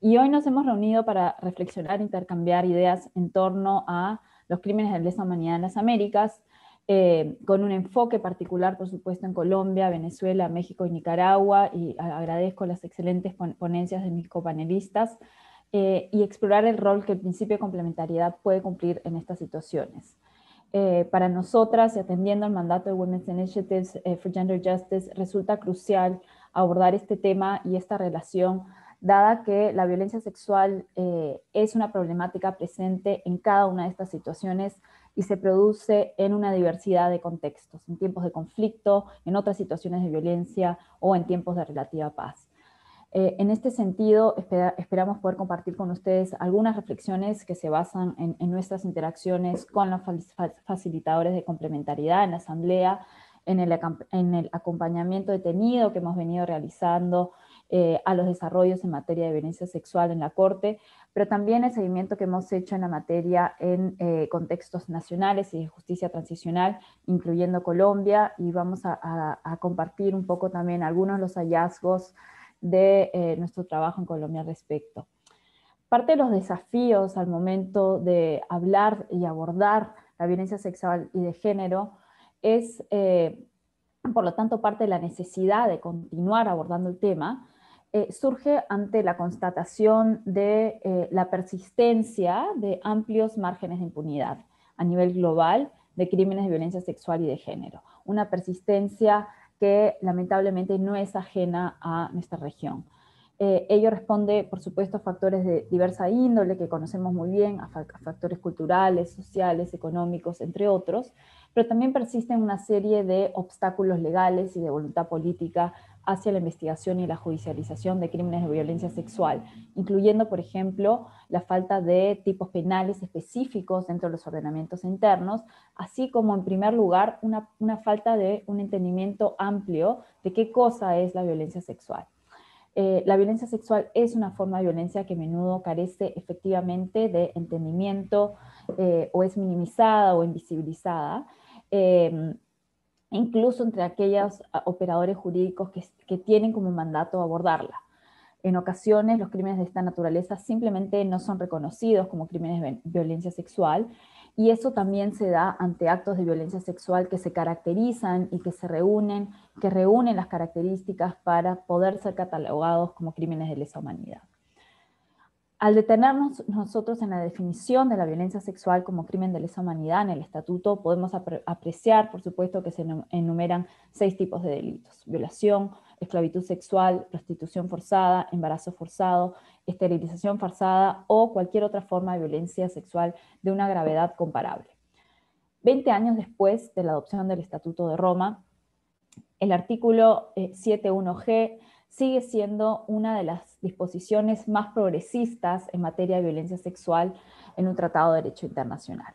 Y hoy nos hemos reunido para reflexionar, intercambiar ideas en torno a los crímenes de lesa humanidad en las Américas, eh, con un enfoque particular, por supuesto, en Colombia, Venezuela, México y Nicaragua, y agradezco las excelentes ponencias de mis copanelistas, eh, y explorar el rol que el principio de complementariedad puede cumplir en estas situaciones. Eh, para nosotras, y atendiendo al mandato de Women's Initiatives for Gender Justice, resulta crucial abordar este tema y esta relación, dada que la violencia sexual es una problemática presente en cada una de estas situaciones, y se produce en una diversidad de contextos, en tiempos de conflicto, en otras situaciones de violencia o en tiempos de relativa paz. Eh, en este sentido, esperamos poder compartir con ustedes algunas reflexiones que se basan en, nuestras interacciones con los facilitadores de complementariedad en la asamblea, en en el acompañamiento detenido que hemos venido realizando, eh, a los desarrollos en materia de violencia sexual en la Corte, pero también el seguimiento que hemos hecho en la materia en eh, contextos nacionales y de justicia transicional, incluyendo Colombia, y vamos a, compartir un poco también algunos de los hallazgos de eh, nuestro trabajo en Colombia al respecto. Parte de los desafíos al momento de hablar y abordar la violencia sexual y de género es, por lo tanto, parte de la necesidad de continuar abordando el tema, eh, surge ante la constatación de eh, la persistencia de amplios márgenes de impunidad a nivel global de crímenes de violencia sexual y de género. Una persistencia que lamentablemente no es ajena a nuestra región. Eh, ello responde, por supuesto, a factores de diversa índole que conocemos muy bien, a, a, factores culturales, sociales, económicos, entre otros, pero también persisten una serie de obstáculos legales y de voluntad política hacia la investigación y la judicialización de crímenes de violencia sexual, incluyendo, por ejemplo, la falta de tipos penales específicos dentro de los ordenamientos internos, así como, en primer lugar, una, falta de un entendimiento amplio de qué cosa es la violencia sexual. Eh, la violencia sexual es una forma de violencia que a menudo carece efectivamente de entendimiento eh, o es minimizada o invisibilizada. Eh, incluso entre aquellos ah, operadores jurídicos que, tienen como mandato abordarla. En ocasiones los crímenes de esta naturaleza simplemente no son reconocidos como crímenes de violencia sexual y eso también se da ante actos de violencia sexual que se caracterizan y que se reúnen, que reúnen las características para poder ser catalogados como crímenes de lesa humanidad. Al detenernos nosotros en la definición de la violencia sexual como crimen de lesa humanidad en el estatuto, podemos apreciar, por supuesto, que se enumeran seis tipos de delitos. Violación, esclavitud sexual, prostitución forzada, embarazo forzado, esterilización forzada o cualquier otra forma de violencia sexual de una gravedad comparable. Veinte años después de la adopción del Estatuto de Roma, el artículo 71G eh, sigue siendo una de las disposiciones más progresistas en materia de violencia sexual en un tratado de derecho internacional.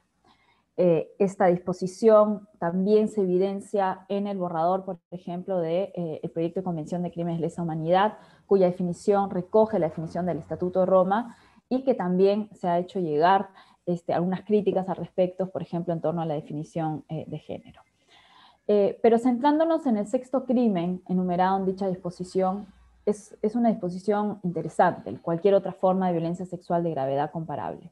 Eh, esta disposición también se evidencia en el borrador, por ejemplo, del de, eh, proyecto de Convención de Crímenes de Lesa Humanidad, cuya definición recoge la definición del Estatuto de Roma y que también se ha hecho llegar este, algunas críticas al respecto, por ejemplo, en torno a la definición eh, de género. pero centrándonos en el sexto crimen enumerado en dicha disposición, es, una disposición interesante, cualquier otra forma de violencia sexual de gravedad comparable.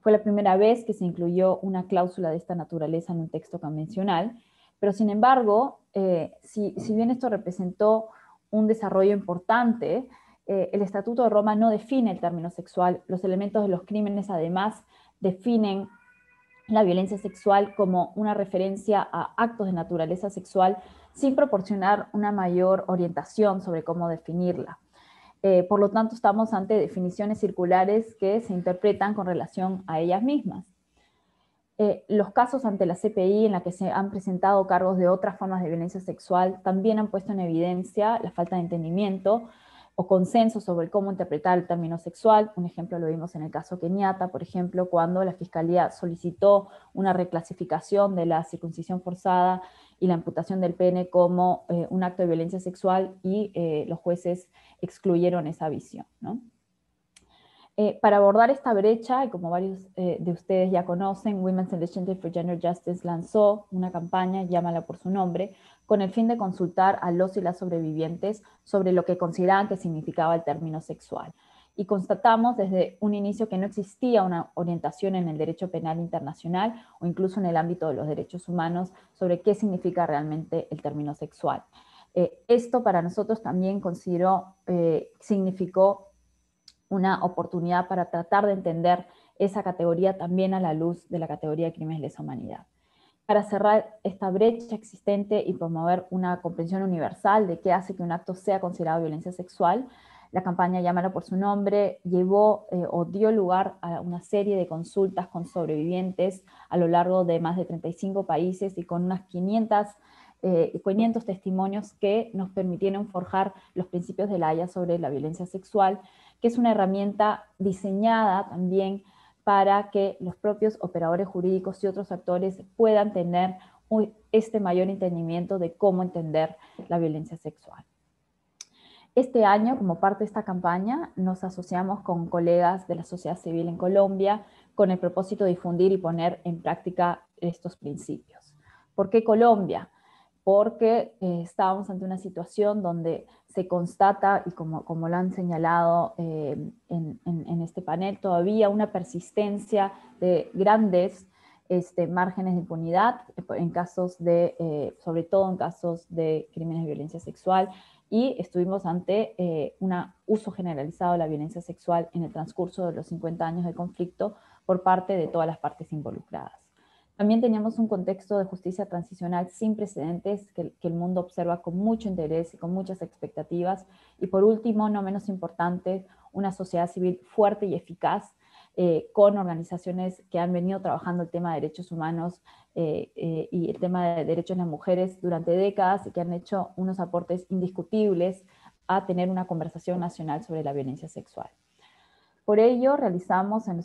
Fue la primera vez que se incluyó una cláusula de esta naturaleza en un texto convencional, pero sin embargo, eh, si, bien esto representó un desarrollo importante, eh, el Estatuto de Roma no define el término sexual, los elementos de los crímenes además definen la violencia sexual como una referencia a actos de naturaleza sexual sin proporcionar una mayor orientación sobre cómo definirla. Eh, por lo tanto, estamos ante definiciones circulares que se interpretan con relación a ellas mismas. Eh, los casos ante la CPI en la que se han presentado cargos de otras formas de violencia sexual también han puesto en evidencia la falta de entendimiento o consenso sobre cómo interpretar el término sexual. Un ejemplo lo vimos en el caso Kenyatta, por ejemplo, cuando la Fiscalía solicitó una reclasificación de la circuncisión forzada y la amputación del pene como eh, un acto de violencia sexual y eh, los jueces excluyeron esa visión. Eh, para abordar esta brecha, y como varios de ustedes ya conocen, Women's Initiative for Gender Justice lanzó una campaña, llámala por su nombre, con el fin de consultar a los y las sobrevivientes sobre lo que consideraban que significaba el término sexual y constatamos desde un inicio que no existía una orientación en el derecho penal internacional o incluso en el ámbito de los derechos humanos sobre qué significa realmente el término sexual. Eh, esto para nosotros también consideró, eh, significó una oportunidad para tratar de entender esa categoría también a la luz de la categoría de crímenes de lesa humanidad. Para cerrar esta brecha existente y promover una comprensión universal de qué hace que un acto sea considerado violencia sexual, la campaña Llamada por su nombre llevó eh, o dio lugar a una serie de consultas con sobrevivientes a lo largo de más de 35 países y con unas 500, 500 eh, testimonios que nos permitieron forjar los principios de la Haya sobre la violencia sexual, que es una herramienta diseñada también para que los propios operadores jurídicos y otros actores puedan tener este mayor entendimiento de cómo entender la violencia sexual. Este año, como parte de esta campaña, nos asociamos con colegas de la sociedad civil en Colombia con el propósito de difundir y poner en práctica estos principios. ¿Por qué Colombia? Porque estamos eh, estábamos ante una situación donde se constata, y como, lo han señalado eh, en, este panel, todavía una persistencia de grandes este, márgenes de impunidad eh, en casos de, sobre todo en casos de crímenes de violencia sexual, y estuvimos ante eh, un uso generalizado de la violencia sexual en el transcurso de los 50 años de conflicto por parte de todas las partes involucradas. También teníamos un contexto de justicia transicional sin precedentes que, el mundo observa con mucho interés y con muchas expectativas. Y por último, no menos importante, una sociedad civil fuerte y eficaz eh, con organizaciones que han venido trabajando el tema de derechos humanos eh, eh, y el tema de derechos de las mujeres durante décadas y que han hecho unos aportes indiscutibles a tener una conversación nacional sobre la violencia sexual. Por ello, realizamos en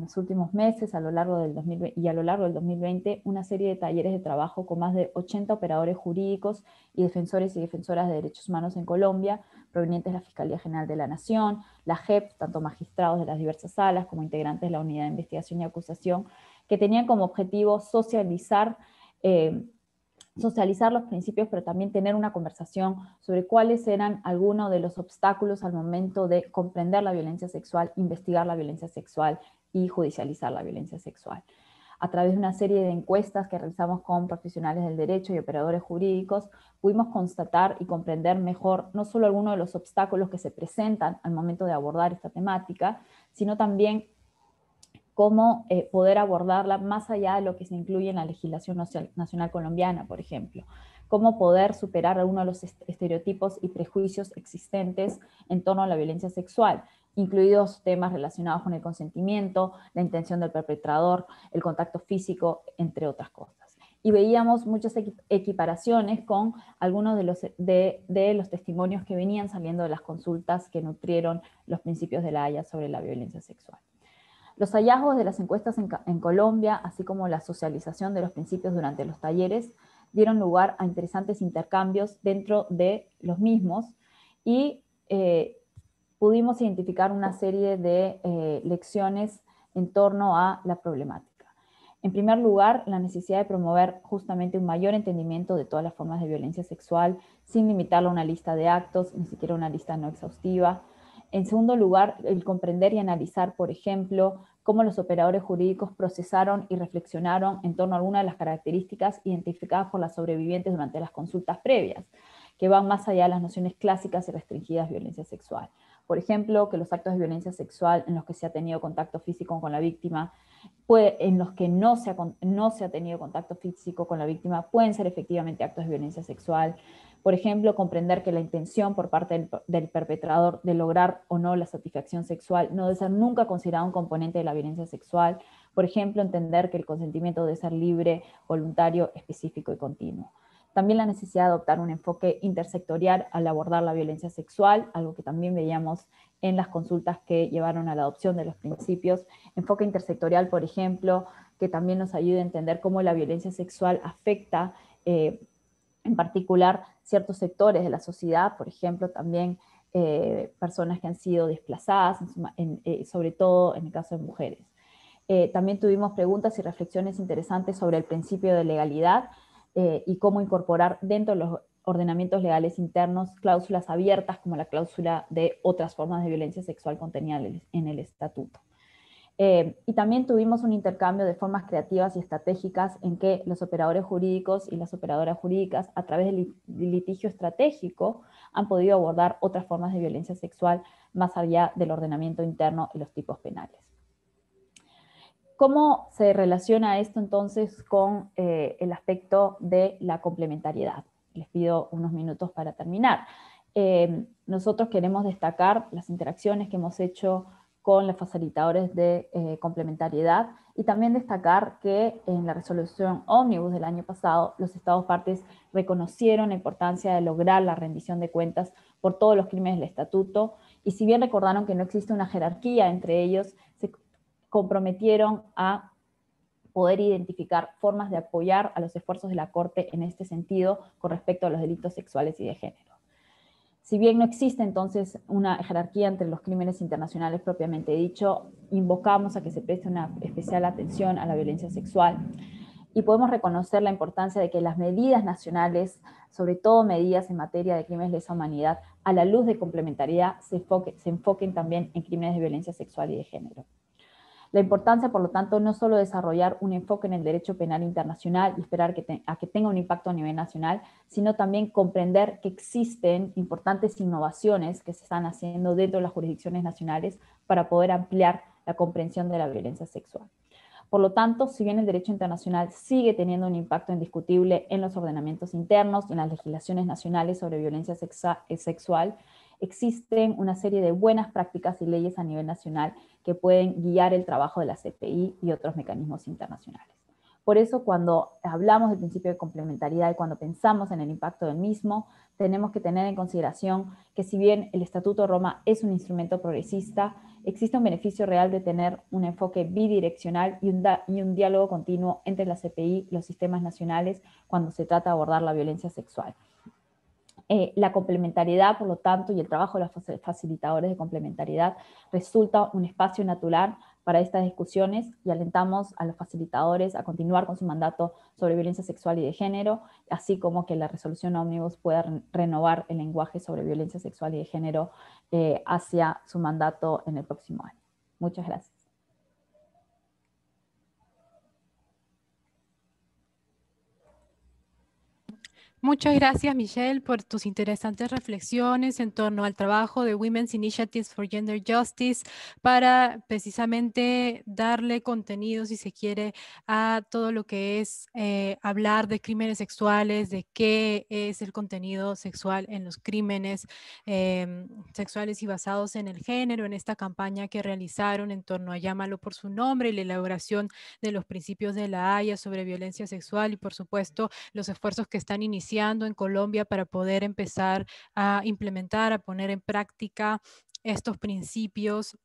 los, últimos meses a lo largo del 2020, y a lo largo del 2020 una serie de talleres de trabajo con más de 80 operadores jurídicos y defensores y defensoras de derechos humanos en Colombia, provenientes de la Fiscalía General de la Nación, la JEP, tanto magistrados de las diversas salas como integrantes de la Unidad de Investigación y Acusación, que tenían como objetivo socializar eh, socializar los principios, pero también tener una conversación sobre cuáles eran algunos de los obstáculos al momento de comprender la violencia sexual, investigar la violencia sexual y judicializar la violencia sexual. A través de una serie de encuestas que realizamos con profesionales del derecho y operadores jurídicos, pudimos constatar y comprender mejor no solo algunos de los obstáculos que se presentan al momento de abordar esta temática, sino también cómo eh, poder abordarla más allá de lo que se incluye en la legislación nacional colombiana, por ejemplo, cómo poder superar algunos de los estereotipos y prejuicios existentes en torno a la violencia sexual, incluidos temas relacionados con el consentimiento, la intención del perpetrador, el contacto físico, entre otras cosas y veíamos muchas equiparaciones con algunos de los, de, los testimonios que venían saliendo de las consultas que nutrieron los principios de la Haya sobre la violencia sexual. Los hallazgos de las encuestas en, Colombia, así como la socialización de los principios durante los talleres, dieron lugar a interesantes intercambios dentro de los mismos y eh, pudimos identificar una serie de eh, lecciones en torno a la problemática. En primer lugar, la necesidad de promover justamente un mayor entendimiento de todas las formas de violencia sexual, sin limitarlo a una lista de actos, ni siquiera una lista no exhaustiva, en segundo lugar, el comprender y analizar, por ejemplo, cómo los operadores jurídicos procesaron y reflexionaron en torno a algunas de las características identificadas por las sobrevivientes durante las consultas previas, que van más allá de las nociones clásicas y restringidas de violencia sexual. Por ejemplo, que los actos de violencia sexual en los que se ha tenido contacto físico con la víctima, en los que no no se ha tenido contacto físico con la víctima, pueden ser efectivamente actos de violencia sexual, por ejemplo, comprender que la intención por parte del, perpetrador de lograr o no la satisfacción sexual no debe ser nunca considerada un componente de la violencia sexual. Por ejemplo, entender que el consentimiento debe ser libre, voluntario, específico y continuo. También la necesidad de adoptar un enfoque intersectorial al abordar la violencia sexual, algo que también veíamos en las consultas que llevaron a la adopción de los principios. Enfoque intersectorial, por ejemplo, que también nos ayude a entender cómo la violencia sexual afecta eh, en particular ciertos sectores de la sociedad, por ejemplo, también eh, personas que han sido desplazadas, eh, sobre todo en el caso de mujeres. Eh, también tuvimos preguntas y reflexiones interesantes sobre el principio de legalidad y cómo incorporar dentro de los ordenamientos legales internos cláusulas abiertas como la cláusula de otras formas de violencia sexual contenida en el estatuto. Eh, y también tuvimos un intercambio de formas creativas y estratégicas en que los operadores jurídicos y las operadoras jurídicas, a través del litigio estratégico, han podido abordar otras formas de violencia sexual más allá del ordenamiento interno y los tipos penales. ¿Cómo se relaciona esto entonces con eh, el aspecto de la complementariedad? Les pido unos minutos para terminar. Eh, nosotros queremos destacar las interacciones que hemos hecho con los facilitadores de eh, complementariedad y también destacar que en la resolución ómnibus del año pasado los estados partes reconocieron la importancia de lograr la rendición de cuentas por todos los crímenes del estatuto y si bien recordaron que no existe una jerarquía entre ellos, se comprometieron a poder identificar formas de apoyar a los esfuerzos de la Corte en este sentido con respecto a los delitos sexuales y de género. Si bien no existe entonces una jerarquía entre los crímenes internacionales propiamente dicho, invocamos a que se preste una especial atención a la violencia sexual y podemos reconocer la importancia de que las medidas nacionales, sobre todo medidas en materia de crímenes de lesa humanidad, a la luz de complementariedad, se, se enfoquen también en crímenes de violencia sexual y de género. La importancia, por lo tanto, no solo desarrollar un enfoque en el derecho penal internacional y esperar a que tenga un impacto a nivel nacional, sino también comprender que existen importantes innovaciones que se están haciendo dentro de las jurisdicciones nacionales para poder ampliar la comprensión de la violencia sexual. Por lo tanto, si bien el derecho internacional sigue teniendo un impacto indiscutible en los ordenamientos internos, y en las legislaciones nacionales sobre violencia sexual, existen una serie de buenas prácticas y leyes a nivel nacional que pueden guiar el trabajo de la CPI y otros mecanismos internacionales. Por eso cuando hablamos del principio de complementariedad y cuando pensamos en el impacto del mismo, tenemos que tener en consideración que si bien el Estatuto de Roma es un instrumento progresista, existe un beneficio real de tener un enfoque bidireccional y un, y un diálogo continuo entre la CPI y los sistemas nacionales cuando se trata de abordar la violencia sexual. Eh, la complementariedad, por lo tanto, y el trabajo de los facilitadores de complementariedad resulta un espacio natural para estas discusiones y alentamos a los facilitadores a continuar con su mandato sobre violencia sexual y de género, así como que la resolución ómnibus pueda renovar el lenguaje sobre violencia sexual y de género eh, hacia su mandato en el próximo año. Muchas gracias. Muchas gracias, Michelle, por tus interesantes reflexiones en torno al trabajo de Women's Initiatives for Gender Justice para precisamente darle contenido, si se quiere, a todo lo que es eh, hablar de crímenes sexuales, de qué es el contenido sexual en los crímenes em, sexuales y basados en el género, en esta campaña que realizaron en torno a Llámalo por su nombre la elaboración de los principios de la Haya sobre violencia sexual y, por supuesto, los esfuerzos que están iniciando en Colombia para poder empezar a implementar, a poner en práctica estos principios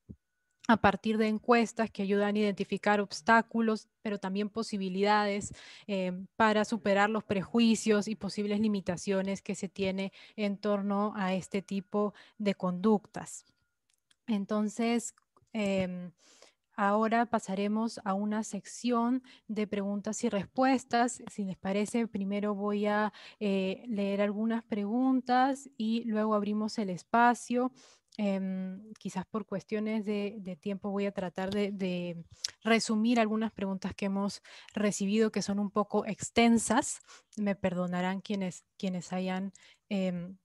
a partir de encuestas que ayudan a identificar obstáculos, pero también posibilidades eh, para superar los prejuicios y posibles limitaciones que se tiene en torno a este tipo de conductas. Entonces, em, Ahora pasaremos a una sección de preguntas y respuestas. Si les parece, primero voy a eh, leer algunas preguntas y luego abrimos el espacio. Em, quizás por cuestiones de, tiempo voy a tratar de, resumir algunas preguntas que hemos recibido que son un poco extensas. Me perdonarán quienes, quienes hayan... Em,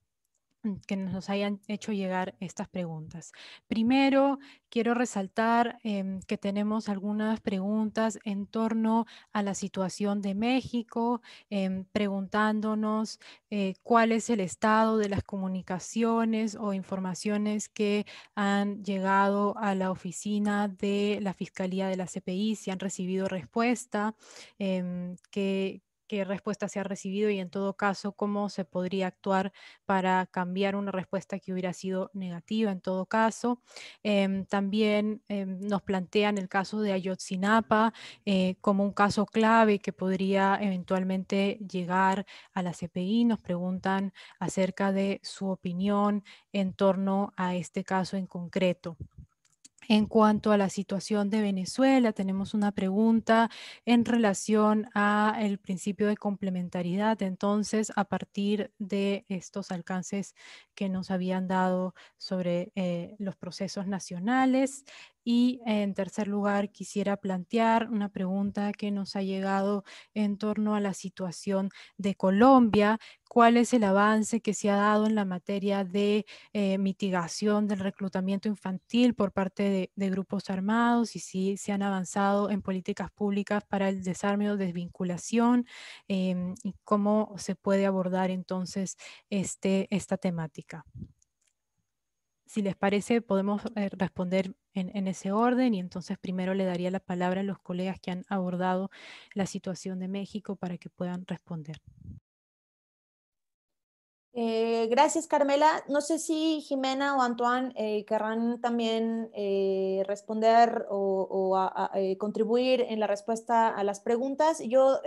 que nos hayan hecho llegar estas preguntas. Primero, quiero resaltar em, que tenemos algunas preguntas en torno a la situación de México, em, preguntándonos eh, cuál es el estado de las comunicaciones o informaciones que han llegado a la oficina de la Fiscalía de la CPI, si han recibido respuesta, em, que, qué respuesta se ha recibido y en todo caso cómo se podría actuar para cambiar una respuesta que hubiera sido negativa en todo caso. Em, también em, nos plantean el caso de Ayotzinapa eh, como un caso clave que podría eventualmente llegar a la CPI. Nos preguntan acerca de su opinión en torno a este caso en concreto. En cuanto a la situación de Venezuela, tenemos una pregunta en relación a el principio de complementariedad. Entonces, a partir de estos alcances que nos habían dado sobre eh, los procesos nacionales, y en tercer lugar, quisiera plantear una pregunta que nos ha llegado en torno a la situación de Colombia, cuál es el avance que se ha dado en la materia de eh, mitigación del reclutamiento infantil por parte de, grupos armados y si se han avanzado en políticas públicas para el desarme o desvinculación em, y cómo se puede abordar entonces este, esta temática si les parece, podemos eh, responder en, ese orden y entonces primero le daría la palabra a los colegas que han abordado la situación de México para que puedan responder. Eh, gracias, Carmela. No sé si Jimena o Antoine eh, querrán también responder o, contribuir en la respuesta a las preguntas. Yo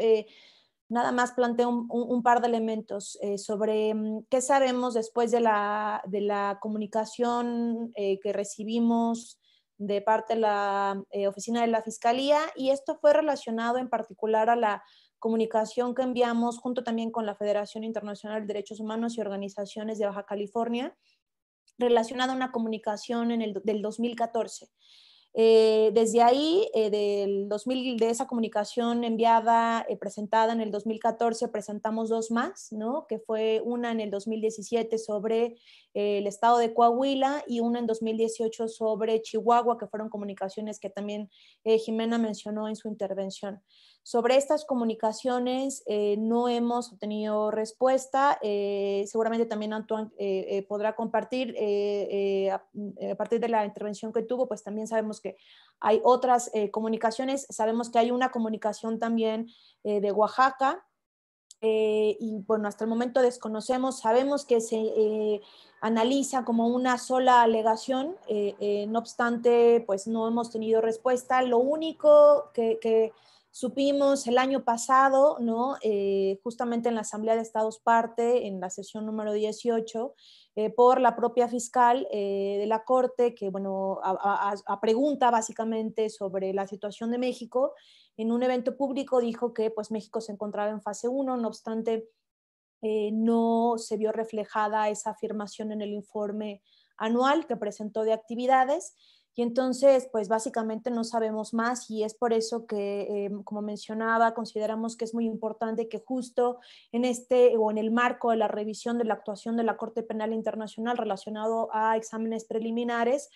nada más planteo un, par de elementos eh, sobre mm, qué sabemos después de la, comunicación eh, que recibimos de parte de la eh, oficina de la Fiscalía y esto fue relacionado en particular a la comunicación que enviamos junto también con la Federación Internacional de Derechos Humanos y organizaciones de Baja California relacionada a una comunicación en el, del 2014. Eh, desde ahí, eh, del de esa comunicación enviada, eh, presentada en el 2014, presentamos dos más, ¿no? que fue una en el 2017 sobre el estado de Coahuila y una en 2018 sobre Chihuahua, que fueron comunicaciones que también Jimena mencionó en su intervención. Sobre estas comunicaciones eh, no hemos obtenido respuesta. Eh, seguramente también Antoine eh, podrá compartir a, partir de la intervención que tuvo, pues también sabemos que hay otras comunicaciones. Sabemos que hay una comunicación también de Oaxaca, y bueno, hasta el momento desconocemos, sabemos que se analiza como una sola alegación, no obstante, pues no hemos tenido respuesta. Lo único que Supimos el año pasado, eh, justamente en la Asamblea de Estados Parte, en la sesión número 18, eh, por la propia fiscal eh, de la Corte, que bueno, a, pregunta básicamente sobre la situación de México, en un evento público dijo que pues México se encontraba en fase 1, no obstante, no se vio reflejada esa afirmación en el informe anual que presentó de actividades. Y entonces, pues básicamente no sabemos más y es por eso que, em, como mencionaba, consideramos que es muy importante que justo en este o en el marco de la revisión de la actuación de la Corte Penal Internacional relacionado a exámenes preliminares,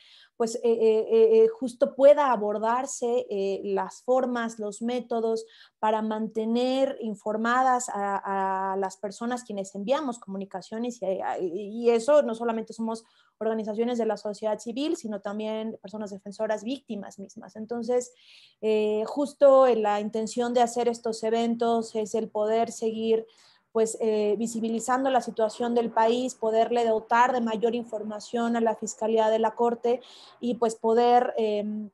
pues eh, eh, eh, justo pueda abordarse las formas, los métodos para mantener informadas a, las personas quienes enviamos comunicaciones y, eso no solamente somos organizaciones de la sociedad civil, sino también personas defensoras víctimas mismas. Entonces, justo en la intención de hacer estos eventos es el poder seguir pues eh, visibilizando la situación del país, poderle dotar de mayor información a la Fiscalía de la Corte y pues poder... Em,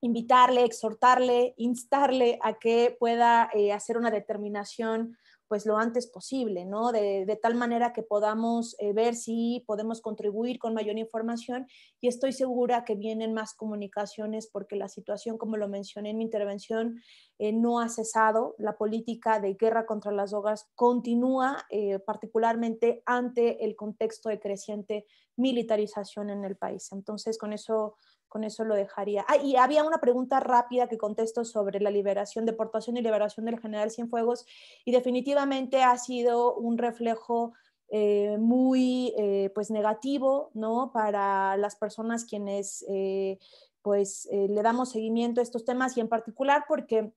invitarle, exhortarle, instarle a que pueda eh, hacer una determinación pues lo antes posible, ¿no? De, tal manera que podamos eh, ver si podemos contribuir con mayor información y estoy segura que vienen más comunicaciones porque la situación, como lo mencioné en mi intervención, eh, no ha cesado. La política de guerra contra las drogas continúa, eh, particularmente ante el contexto de creciente militarización en el país. Entonces, con eso con eso lo dejaría. Ah, y había una pregunta rápida que contesto sobre la liberación, deportación y liberación del general Cienfuegos, y definitivamente ha sido un reflejo eh, muy eh, pues negativo ¿no? para las personas quienes eh, pues le damos seguimiento a estos temas y en particular porque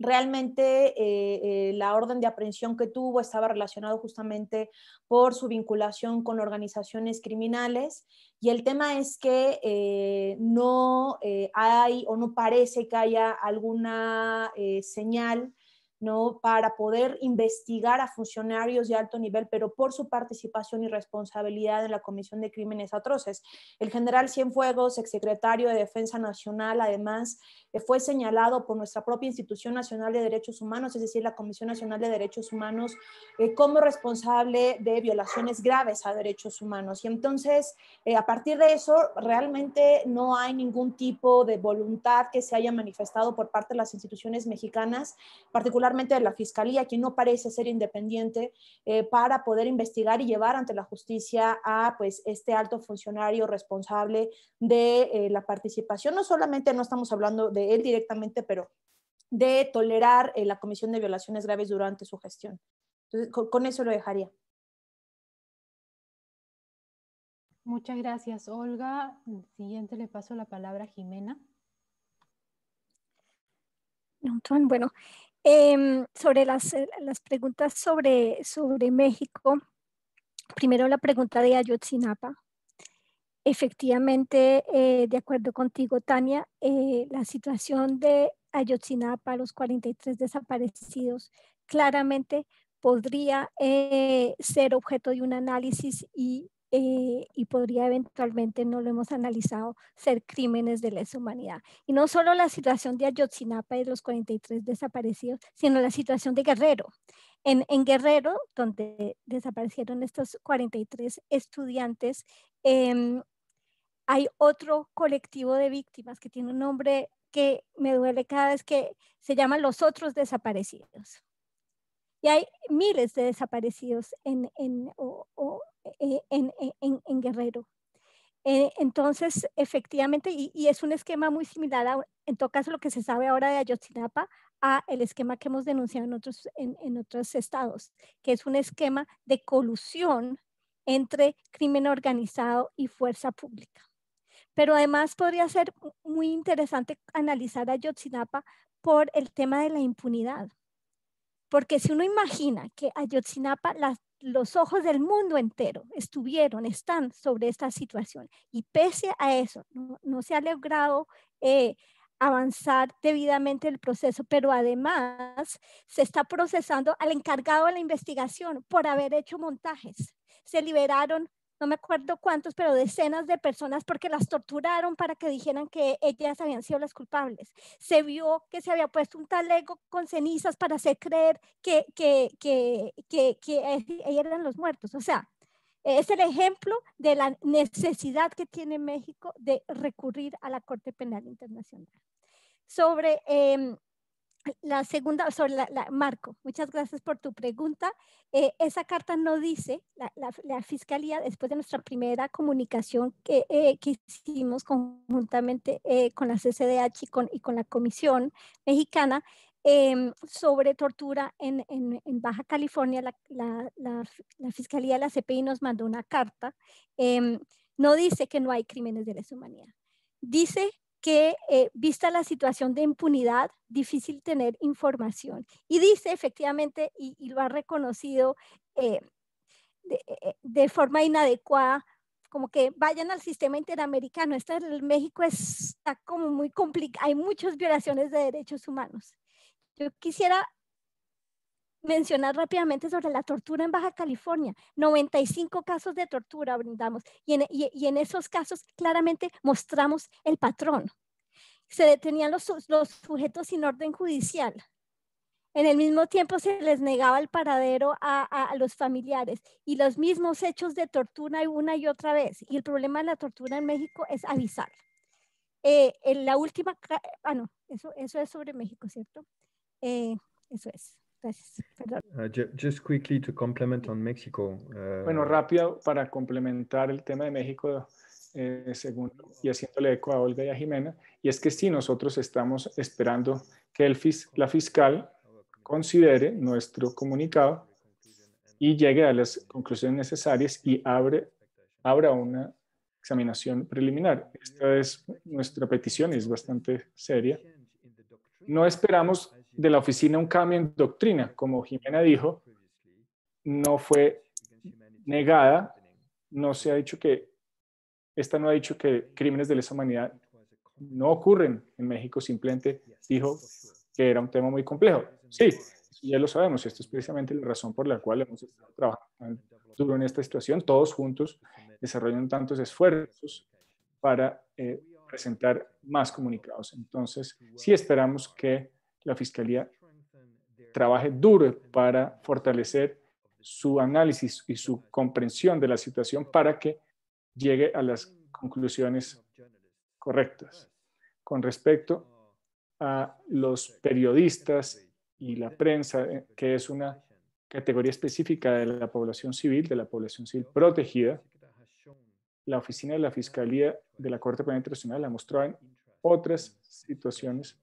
Realmente eh, eh, la orden de aprehensión que tuvo estaba relacionado justamente por su vinculación con organizaciones criminales y el tema es que eh, no hay o no parece que haya alguna señal ¿no? para poder investigar a funcionarios de alto nivel, pero por su participación y responsabilidad en la comisión de crímenes atroces. El general Cienfuegos, exsecretario de Defensa Nacional, además eh, fue señalado por nuestra propia Institución Nacional de Derechos Humanos, es decir, la Comisión Nacional de Derechos Humanos, eh, como responsable de violaciones graves a derechos humanos. Y entonces, eh, a partir de eso, realmente no hay ningún tipo de voluntad que se haya manifestado por parte de las instituciones mexicanas, particularmente de la Fiscalía, quien no parece ser independiente, eh, para poder investigar y llevar ante la justicia a pues, este alto funcionario responsable de eh, la participación. No solamente no estamos hablando de él directamente, pero de tolerar eh, la comisión de violaciones graves durante su gestión. Entonces, con, eso lo dejaría. Muchas gracias, Olga. Siguiente le paso la palabra a Jimena. Bueno, Em, sobre eh, las, preguntas sobre, sobre México, primero la pregunta de Ayotzinapa. Efectivamente, eh, de acuerdo contigo, Tania, eh, la situación de Ayotzinapa, los 43 desaparecidos, claramente podría ser objeto de un análisis y eh, y podría eventualmente, no lo hemos analizado, ser crímenes de lesa humanidad. Y no solo la situación de Ayotzinapa y los 43 desaparecidos, sino la situación de Guerrero. En, en Guerrero, donde desaparecieron estos 43 estudiantes, em, hay otro colectivo de víctimas que tiene un nombre que me duele cada vez que se llama los otros desaparecidos. Y hay miles de desaparecidos en, en eh, en, Guerrero. Eh, entonces, efectivamente, y, es un esquema muy similar, a, en todo caso, lo que se sabe ahora de Ayotzinapa, a el esquema que hemos denunciado en otros, en, otros estados, que es un esquema de colusión entre crimen organizado y fuerza pública. Pero además podría ser muy interesante analizar a Ayotzinapa por el tema de la impunidad. Porque si uno imagina que Ayotzinapa, las los ojos del mundo entero estuvieron, están sobre esta situación. Y pese a eso, no, se ha logrado eh, avanzar debidamente el proceso, pero además se está procesando al encargado de la investigación por haber hecho montajes. Se liberaron no me acuerdo cuántos, pero decenas de personas porque las torturaron para que dijeran que ellas habían sido las culpables. Se vio que se había puesto un talego con cenizas para hacer creer que, que, que, que, eran los muertos. O sea, es el ejemplo de la necesidad que tiene México de recurrir a la Corte Penal Internacional. Sobre em, la segunda, sobre Marco, muchas gracias por tu pregunta. Eh, esa carta no dice, la, Fiscalía, después de nuestra primera comunicación que, eh, hicimos conjuntamente eh, con la CCDH y con, la Comisión Mexicana em, sobre tortura en, Baja California, la, Fiscalía de la CPI nos mandó una carta. Em, no dice que no hay crímenes de lesa humanidad. Dice que eh, vista la situación de impunidad, difícil tener información. Y dice efectivamente, y, lo ha reconocido eh, eh, de, forma inadecuada, como que vayan al sistema interamericano. Este, el México está como muy complicado, hay muchas violaciones de derechos humanos. Yo quisiera mencionar rápidamente sobre la tortura en Baja California. 95 casos de tortura brindamos y en, esos casos claramente mostramos el patrón. Se detenían los, sujetos sin orden judicial. En el mismo tiempo se les negaba el paradero a, los familiares y los mismos hechos de tortura una y otra vez. Y el problema de la tortura en México es avisar. Eh, en la última, ah, no, eso, eso es sobre México, ¿cierto? Eh, eso es bueno, rápido para complementar el tema de México, eh, y haciéndole eco a Olga y a Jimena, y es que sí, nosotros estamos esperando que el fis la fiscal considere nuestro comunicado y llegue a las conclusiones necesarias y abre, abra una examinación preliminar. Esta es nuestra petición y es bastante seria. No esperamos de la oficina un cambio en doctrina, como Jimena dijo, no fue negada, no se ha dicho que, esta no ha dicho que crímenes de lesa humanidad no ocurren en México, simplemente dijo que era un tema muy complejo. Sí, ya lo sabemos, esto es precisamente la razón por la cual hemos estado trabajando en esta situación, todos juntos desarrollan tantos esfuerzos para eh, presentar más comunicados. Entonces, sí esperamos que la Fiscalía trabaje duro para fortalecer su análisis y su comprensión de la situación para que llegue a las conclusiones correctas. Con respecto a los periodistas y la prensa, eh, que es una categoría específica de la población civil, de la población civil protegida, la oficina de la Fiscalía de la Corte Penal Internacional la mostró en otras situaciones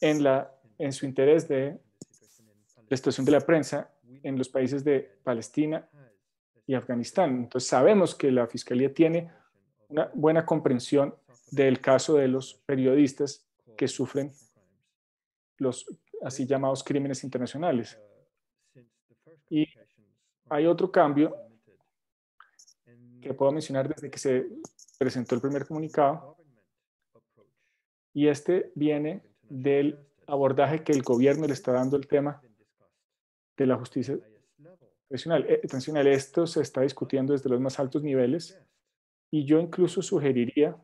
en, la, en su interés de la situación de la prensa en los países de Palestina y Afganistán. Entonces sabemos que la Fiscalía tiene una buena comprensión del caso de los periodistas que sufren los así llamados crímenes internacionales. Y hay otro cambio que puedo mencionar desde que se presentó el primer comunicado, y este viene del abordaje que el gobierno le está dando al tema de la justicia transicional. Eh, esto se está discutiendo desde los más altos niveles y yo incluso sugeriría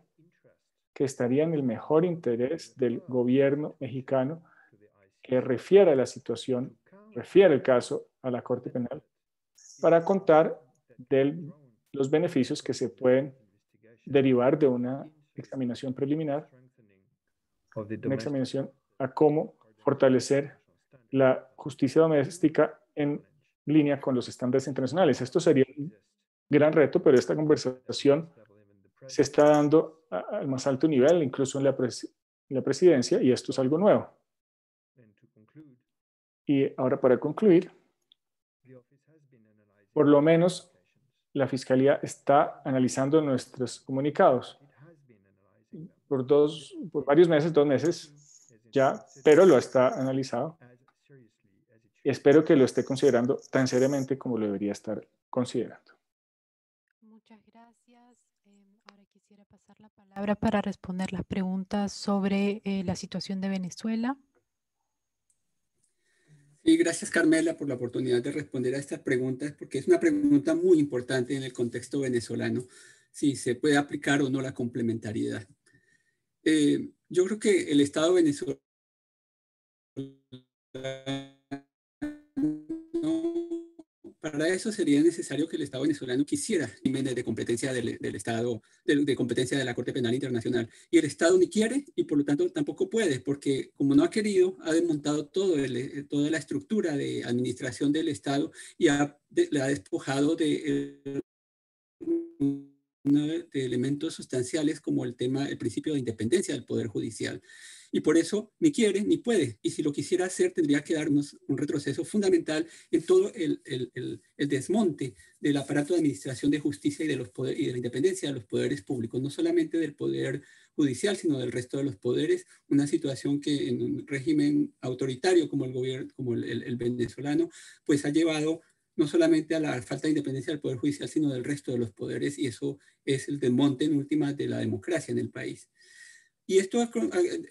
que estaría en el mejor interés del gobierno mexicano que refiera la situación, refiera el caso a la Corte Penal para contar de los beneficios que se pueden derivar de una examinación preliminar una examinación a cómo fortalecer la justicia doméstica en línea con los estándares internacionales. Esto sería un gran reto, pero esta conversación se está dando al más alto nivel, incluso en la, la presidencia, y esto es algo nuevo. Y ahora para concluir, por lo menos la Fiscalía está analizando nuestros comunicados por, dos, por varios meses, dos meses ya, pero lo está analizado. Espero que lo esté considerando tan seriamente como lo debería estar considerando. Muchas gracias. Em, ahora quisiera pasar la palabra para responder las preguntas sobre eh, la situación de Venezuela. Sí, gracias Carmela por la oportunidad de responder a estas preguntas, porque es una pregunta muy importante en el contexto venezolano, si se puede aplicar o no la complementariedad. Eh, yo creo que el Estado venezolano para eso sería necesario que el Estado venezolano quisiera crímenes de competencia del, Estado, de, competencia de la Corte Penal Internacional. Y el Estado ni quiere y por lo tanto tampoco puede, porque como no ha querido, ha desmontado todo toda la estructura de administración del Estado y le ha despojado de de elementos sustanciales como el tema, el principio de independencia del Poder Judicial. Y por eso ni quiere ni puede. Y si lo quisiera hacer, tendría que darnos un retroceso fundamental en todo el, desmonte del aparato de administración de justicia y de, los y de la independencia de los poderes públicos, no solamente del poder judicial, sino del resto de los poderes. Una situación que en un régimen autoritario como el, gobierno, como el venezolano, pues ha llevado no solamente a la falta de independencia del Poder Judicial, sino del resto de los poderes, y eso es el desmonte en última de la democracia en el país. Y esto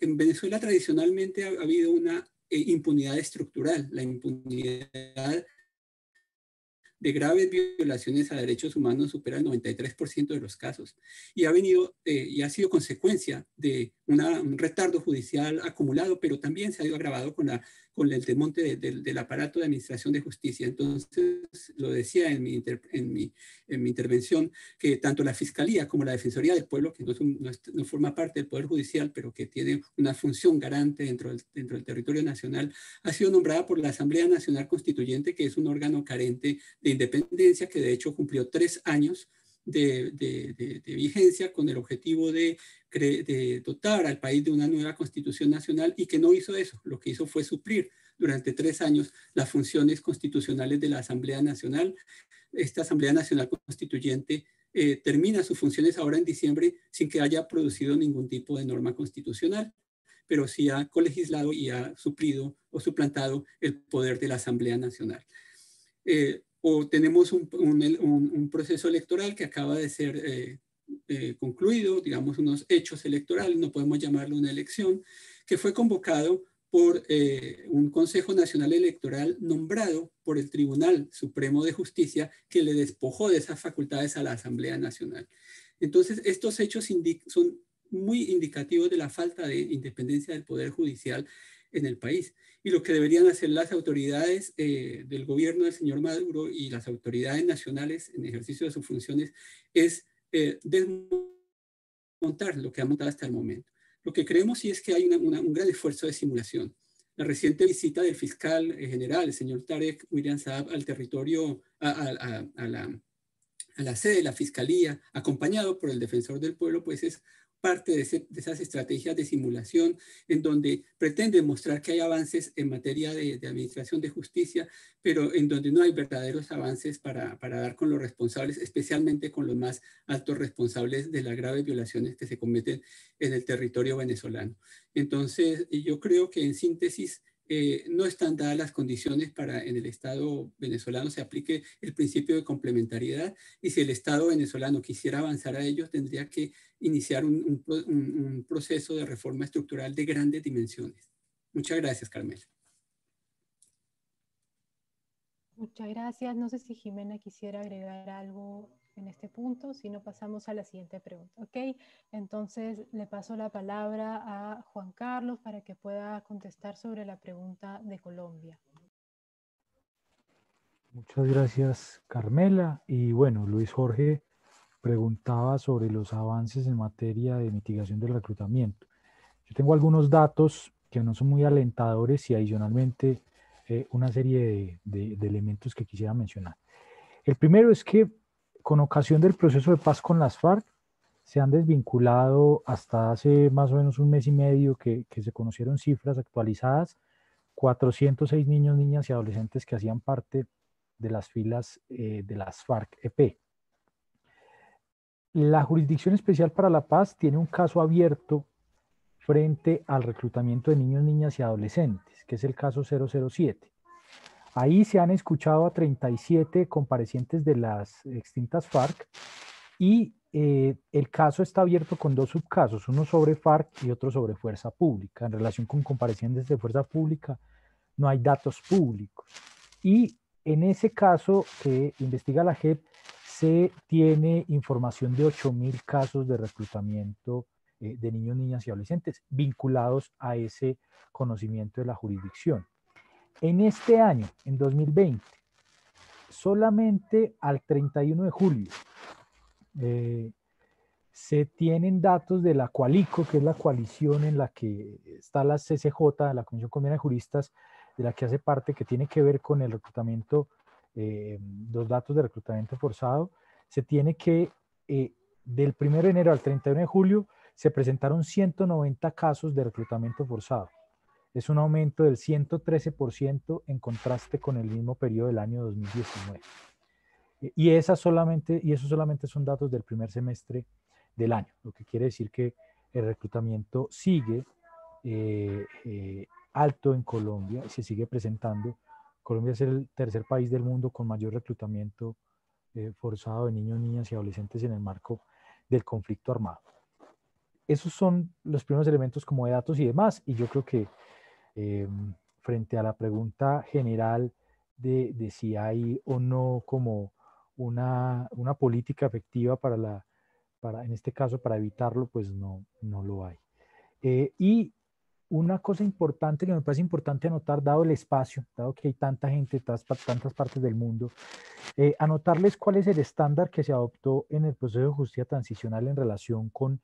en Venezuela tradicionalmente ha, habido una eh, impunidad estructural, la impunidad de graves violaciones a derechos humanos supera el 93% de los casos y ha venido eh, y ha sido consecuencia de un retardo judicial acumulado, pero también se ha ido agravado con la con el desmonte del aparato de administración de justicia. Entonces, lo decía en mi, intervención, que tanto la Fiscalía como la Defensoría del Pueblo, que no, forma parte del Poder Judicial, pero que tiene una función garante dentro del territorio nacional, ha sido nombrada por la Asamblea Nacional Constituyente, que es un órgano carente de independencia, que de hecho cumplió tres años de, vigencia con el objetivo de, dotar al país de una nueva constitución nacional y que no hizo eso. Lo que hizo fue suplir durante tres años las funciones constitucionales de la Asamblea Nacional. Esta Asamblea Nacional Constituyente eh, termina sus funciones ahora en diciembre sin que haya producido ningún tipo de norma constitucional pero sí ha colegislado y ha suplido o suplantado el poder de la Asamblea Nacional. Eh, o tenemos un, proceso electoral que acaba de ser eh, eh, concluido, digamos unos hechos electorales, no podemos llamarlo una elección, que fue convocado por eh, un Consejo Nacional Electoral nombrado por el Tribunal Supremo de Justicia que le despojó de esas facultades a la Asamblea Nacional. Entonces, estos hechos son muy indicativos de la falta de independencia del Poder Judicial en el país y lo que deberían hacer las autoridades eh, del gobierno del señor Maduro y las autoridades nacionales en ejercicio de sus funciones es eh, desmontar lo que ha montado hasta el momento. Lo que creemos sí es que hay un gran esfuerzo de simulación. La reciente visita del fiscal eh, general, el señor Tarek William Saab, al territorio, a, la, la sede de la fiscalía, acompañado por el defensor del pueblo, pues es parte de, esas estrategias de simulación en donde pretende mostrar que hay avances en materia de, administración de justicia, pero en donde no hay verdaderos avances para, dar con los responsables, especialmente con los más altos responsables de las graves violaciones que se cometen en el territorio venezolano. Entonces, yo creo que en síntesis, eh, no están dadas las condiciones para en el Estado venezolano se aplique el principio de complementariedad y si el Estado venezolano quisiera avanzar a ellos tendría que iniciar un, un proceso de reforma estructural de grandes dimensiones. Muchas gracias, Carmela. Muchas gracias. No sé si Jimena quisiera agregar algo en este punto, si no pasamos a la siguiente pregunta. Ok, entonces le paso la palabra a Juan Carlos para que pueda contestar sobre la pregunta de Colombia. Muchas gracias, Carmela. Y bueno, Luis Jorge preguntaba sobre los avances en materia de mitigación del reclutamiento. Yo tengo algunos datos que no son muy alentadores y adicionalmente eh, una serie de elementos que quisiera mencionar. El primero es que con ocasión del proceso de paz con las FARC, se han desvinculado hasta hace más o menos un mes y medio que, se conocieron cifras actualizadas, 406 niños, niñas y adolescentes que hacían parte de las filas eh, de las FARC-EP. La Jurisdicción Especial para la Paz tiene un caso abierto frente al reclutamiento de niños, niñas y adolescentes, que es el caso 007. Ahí se han escuchado a 37 comparecientes de las extintas FARC y eh, el caso está abierto con dos subcasos, uno sobre FARC y otro sobre fuerza pública. En relación con comparecientes de fuerza pública, no hay datos públicos. Y en ese caso que investiga la JEP, se tiene información de 8.000 casos de reclutamiento eh, de niños, niñas y adolescentes vinculados a ese conocimiento de la jurisdicción. En este año, en 2020, solamente al 31 de julio, eh, se tienen datos de la Cualico, que es la coalición en la que está la CCJ, la Comisión Colombiana de Juristas, de la que hace parte, que tiene que ver con el reclutamiento, eh, los datos de reclutamiento forzado. Se tiene que, eh, del 1 de enero al 31 de julio, se presentaron 190 casos de reclutamiento forzado es un aumento del 113% en contraste con el mismo periodo del año 2019. E, y, esa solamente, y eso solamente son datos del primer semestre del año, lo que quiere decir que el reclutamiento sigue eh, eh, alto en Colombia y se sigue presentando. Colombia es el tercer país del mundo con mayor reclutamiento eh, forzado de niños, niñas y adolescentes en el marco del conflicto armado. Esos son los primeros elementos como de datos y demás, y yo creo que Em, frente a la pregunta general de, si hay o no como una, política efectiva para la, para, en este caso, para evitarlo, pues no, no lo hay. Eh, y una cosa importante que me parece importante anotar, dado el espacio, dado que hay tanta gente, tantas, tantas partes del mundo, eh, anotarles cuál es el estándar que se adoptó en el proceso de justicia transicional en relación con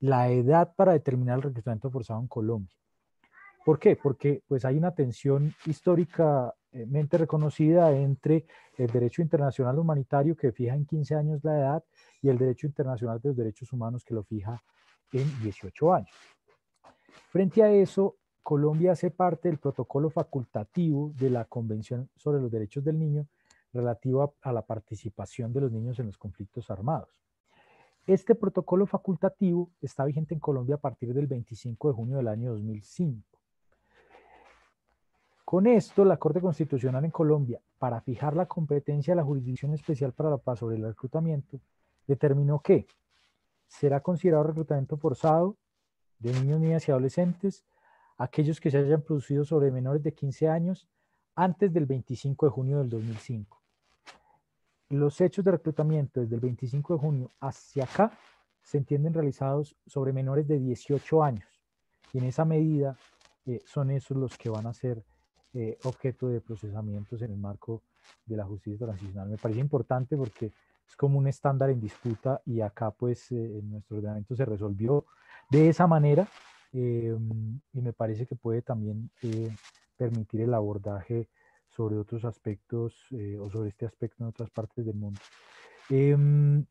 la edad para determinar el reclutamiento forzado en Colombia. ¿Por qué? Porque pues, hay una tensión históricamente eh, reconocida entre el derecho internacional humanitario que fija en 15 años la edad y el derecho internacional de los derechos humanos que lo fija en 18 años. Frente a eso, Colombia hace parte del protocolo facultativo de la Convención sobre los Derechos del Niño relativo a la participación de los niños en los conflictos armados. Este protocolo facultativo está vigente en Colombia a partir del 25 de junio del año 2005. Con esto, la Corte Constitucional en Colombia, para fijar la competencia de la Jurisdicción Especial para la Paz sobre el reclutamiento, determinó que será considerado reclutamiento forzado de niños, niñas y adolescentes aquellos que se hayan producido sobre menores de 15 años antes del 25 de junio del 2005. Los hechos de reclutamiento desde el 25 de junio hacia acá se entienden realizados sobre menores de 18 años y en esa medida eh, son esos los que van a ser eh, objeto de procesamientos en el marco de la justicia transicional. Me parece importante porque es como un estándar en disputa y acá pues eh, nuestro ordenamiento se resolvió de esa manera em, y me parece que puede también eh, permitir el abordaje sobre otros aspectos o sobre este aspecto en otras partes del mundo. Em,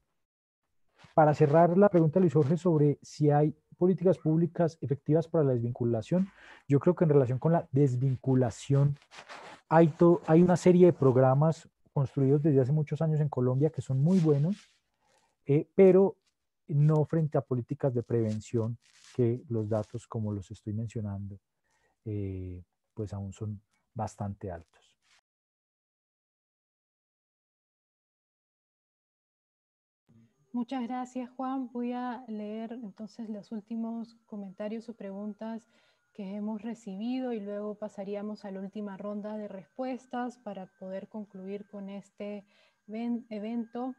para cerrar la pregunta, Luis Jorge, sobre si hay políticas públicas efectivas para la desvinculación. Yo creo que en relación con la desvinculación hay, hay una serie de programas construidos desde hace muchos años en Colombia que son muy buenos, eh, pero no frente a políticas de prevención que los datos como los estoy mencionando eh, pues aún son bastante altos. Muchas gracias, Juan. Voy a leer entonces los últimos comentarios o preguntas que hemos recibido y luego pasaríamos a la última ronda de respuestas para poder concluir con este evento.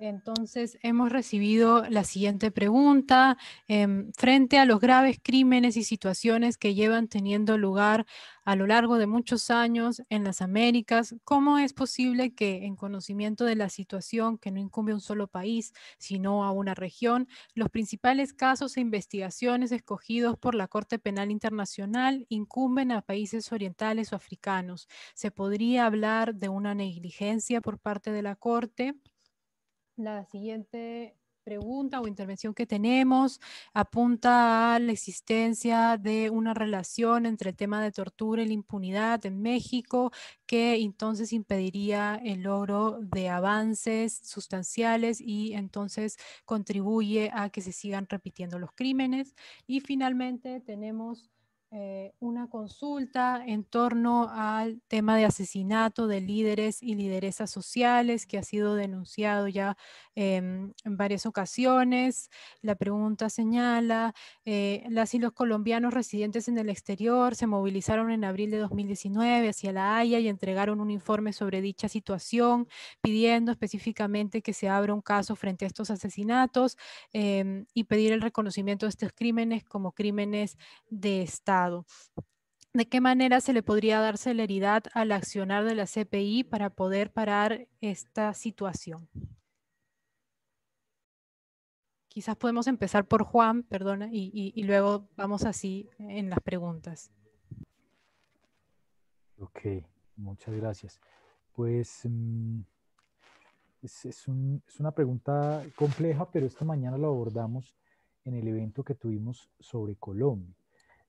Entonces, hemos recibido la siguiente pregunta. Em, frente a los graves crímenes y situaciones que llevan teniendo lugar a lo largo de muchos años en las Américas, ¿cómo es posible que en conocimiento de la situación que no incumbe a un solo país, sino a una región, los principales casos e investigaciones escogidos por la Corte Penal Internacional incumben a países orientales o africanos? ¿Se podría hablar de una negligencia por parte de la Corte? La siguiente pregunta o intervención que tenemos apunta a la existencia de una relación entre el tema de tortura y la impunidad en México, que entonces impediría el logro de avances sustanciales y entonces contribuye a que se sigan repitiendo los crímenes. Y finalmente tenemos eh, una consulta en torno al tema de asesinato de líderes y lideresas sociales que ha sido denunciado ya em, en varias ocasiones. La pregunta señala, eh, las y los colombianos residentes en el exterior se movilizaron en abril de 2019 hacia La Haya y entregaron un informe sobre dicha situación, pidiendo específicamente que se abra un caso frente a estos asesinatos em, y pedir el reconocimiento de estos crímenes como crímenes de Estado. ¿De qué manera se le podría dar celeridad al accionar de la CPI para poder parar esta situación? Quizás podemos empezar por Juan, perdona, y, luego vamos así en las preguntas. Ok, muchas gracias. Pues mm, es, una pregunta compleja, pero esta mañana lo abordamos en el evento que tuvimos sobre Colombia.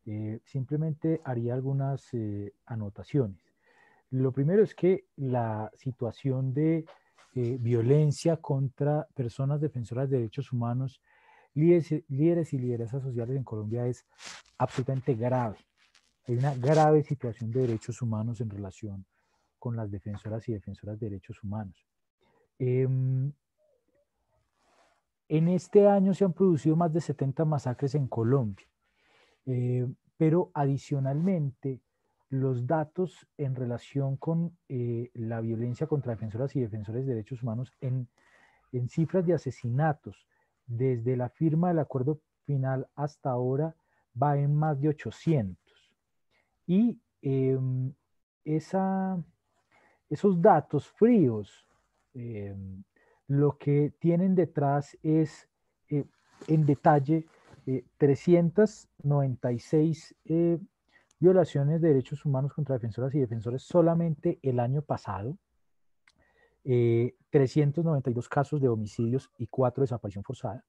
Eh, simplemente haría algunas eh, anotaciones. Lo primero es que la situación de eh, violencia contra personas defensoras de derechos humanos, líderes, y lideresas sociales en Colombia es absolutamente grave. Hay una grave situación de derechos humanos en relación con las defensoras y defensoras de derechos humanos. Em, en este año se han producido más de 70 masacres en Colombia. Eh, pero adicionalmente, los datos en relación con eh, la violencia contra defensoras y defensores de derechos humanos en, cifras de asesinatos, desde la firma del acuerdo final hasta ahora, va en más de 800. Y em, esa, esos datos fríos, em, lo que tienen detrás es eh, en detalle 396 eh, eh, violaciones de derechos humanos contra defensoras y defensores solamente el año pasado, 392 eh, casos de homicidios y 4 desaparición forzada.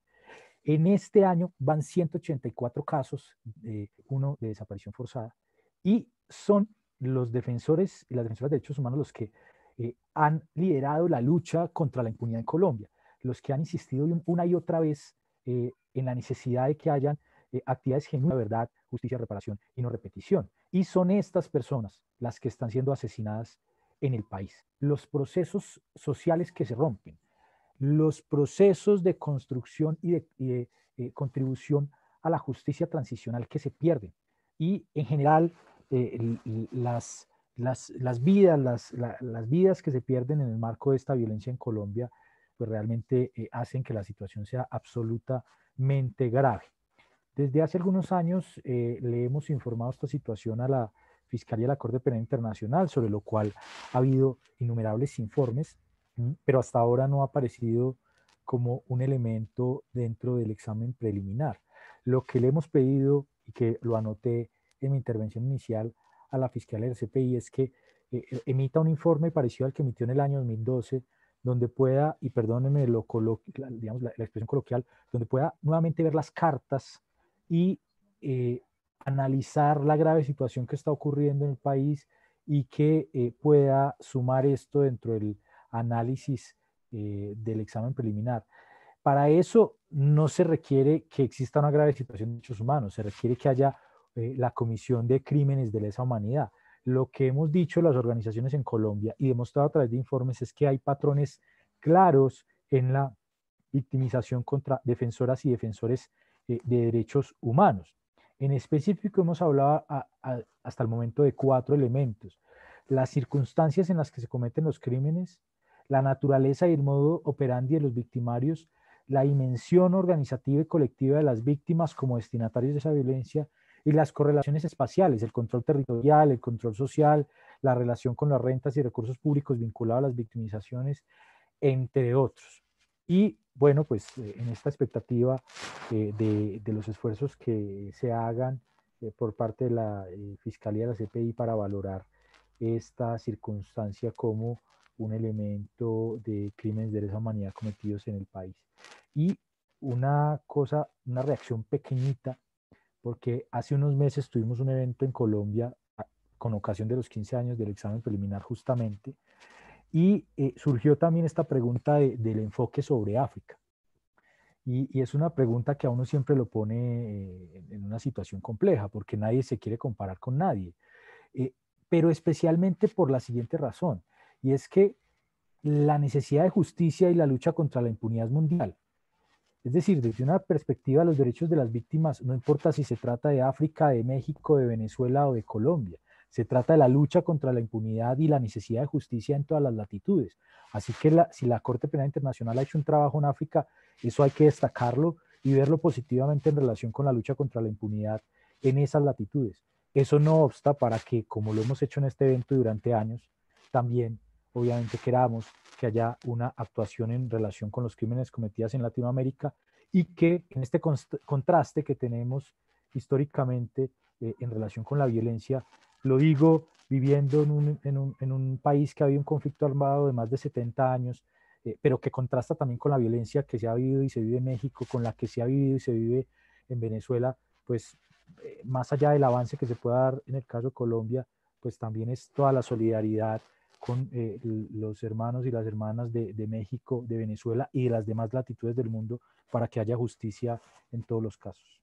En este año van 184 casos, uno de desaparición forzada, y son los defensores y las defensoras de derechos humanos los que han liderado la lucha contra la impunidad en Colombia, los que han insistido una y otra vez eh, en la necesidad de que hayan eh, actividades genuinas verdad, justicia, reparación y no repetición. Y son estas personas las que están siendo asesinadas en el país. Los procesos sociales que se rompen, los procesos de construcción y de, eh, contribución a la justicia transicional que se pierden. Y en general, las, las, las, vidas, las, las vidas que se pierden en el marco de esta violencia en Colombia pues realmente eh, hacen que la situación sea absolutamente grave. Desde hace algunos años eh, le hemos informado esta situación a la Fiscalía de la Corte Penal Internacional, sobre lo cual ha habido innumerables informes, mm, pero hasta ahora no ha aparecido como un elemento dentro del examen preliminar. Lo que le hemos pedido y que lo anoté en mi intervención inicial a la Fiscalía del CPI es que eh, emita un informe parecido al que emitió en el año 2012 donde pueda, y perdónenme lo la, expresión coloquial, donde pueda nuevamente ver las cartas y eh, analizar la grave situación que está ocurriendo en el país y que eh, pueda sumar esto dentro del análisis eh, del examen preliminar. Para eso no se requiere que exista una grave situación de derechos humanos, se requiere que haya la comisión de crímenes de lesa humanidad lo que hemos dicho las organizaciones en Colombia y demostrado a través de informes es que hay patrones claros en la victimización contra defensoras y defensores eh, de, derechos humanos. En específico hemos hablado hasta el momento de cuatro elementos. Las circunstancias en las que se cometen los crímenes, la naturaleza y el modo operandi de los victimarios, la dimensión organizativa y colectiva de las víctimas como destinatarios de esa violencia y las correlaciones espaciales, el control territorial, el control social, la relación con las rentas y recursos públicos vinculados a las victimizaciones, entre otros. Y bueno, pues eh, en esta expectativa eh, de, los esfuerzos que se hagan eh, por parte de la Fiscalía de la CPI para valorar esta circunstancia como un elemento de crímenes de lesa humanidad cometidos en el país. Y una cosa, una reacción pequeñita porque hace unos meses tuvimos un evento en Colombia ah, con ocasión de los 15 años del examen preliminar justamente, y eh, surgió también esta pregunta del enfoque sobre África. Y, es una pregunta que a uno siempre lo pone eh, en una situación compleja, porque nadie se quiere comparar con nadie, eh, pero especialmente por la siguiente razón, y es que la necesidad de justicia y la lucha contra la impunidad mundial. Es decir, desde una perspectiva de los derechos de las víctimas, no importa si se trata de África, de México, de Venezuela o de Colombia, se trata de la lucha contra la impunidad y la necesidad de justicia en todas las latitudes. Así que si la Corte Penal Internacional ha hecho un trabajo en África, eso hay que destacarlo y verlo positivamente en relación con la lucha contra la impunidad en esas latitudes. Eso no obsta para que, como lo hemos hecho en este evento durante años, también obviamente queramos que haya una actuación en relación con los crímenes cometidos en Latinoamérica y que en este contraste que tenemos históricamente eh, en relación con la violencia, lo digo viviendo en un, país que ha habido un conflicto armado de más de 70 años, eh, pero que contrasta también con la violencia que se ha vivido y se vive en México, con la que se ha vivido y se vive en Venezuela, pues eh, más allá del avance que se pueda dar en el caso de Colombia, pues también es toda la solidaridad con eh, los hermanos y las hermanas de, México, de Venezuela y de las demás latitudes del mundo para que haya justicia en todos los casos.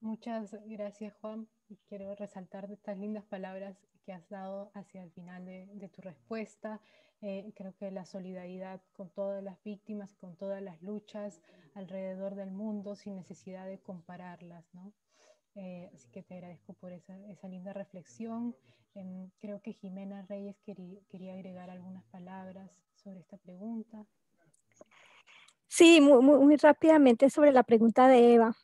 Muchas gracias, Juan. Quiero resaltar estas lindas palabras que has dado hacia el final de, tu respuesta. Eh, creo que la solidaridad con todas las víctimas, con todas las luchas alrededor del mundo, sin necesidad de compararlas, ¿no? Eh, así que te agradezco por esa, esa linda reflexión. Em, creo que Jimena Reyes quería, quería agregar algunas palabras sobre esta pregunta. Sí, muy, muy, rápidamente sobre la pregunta de Eva.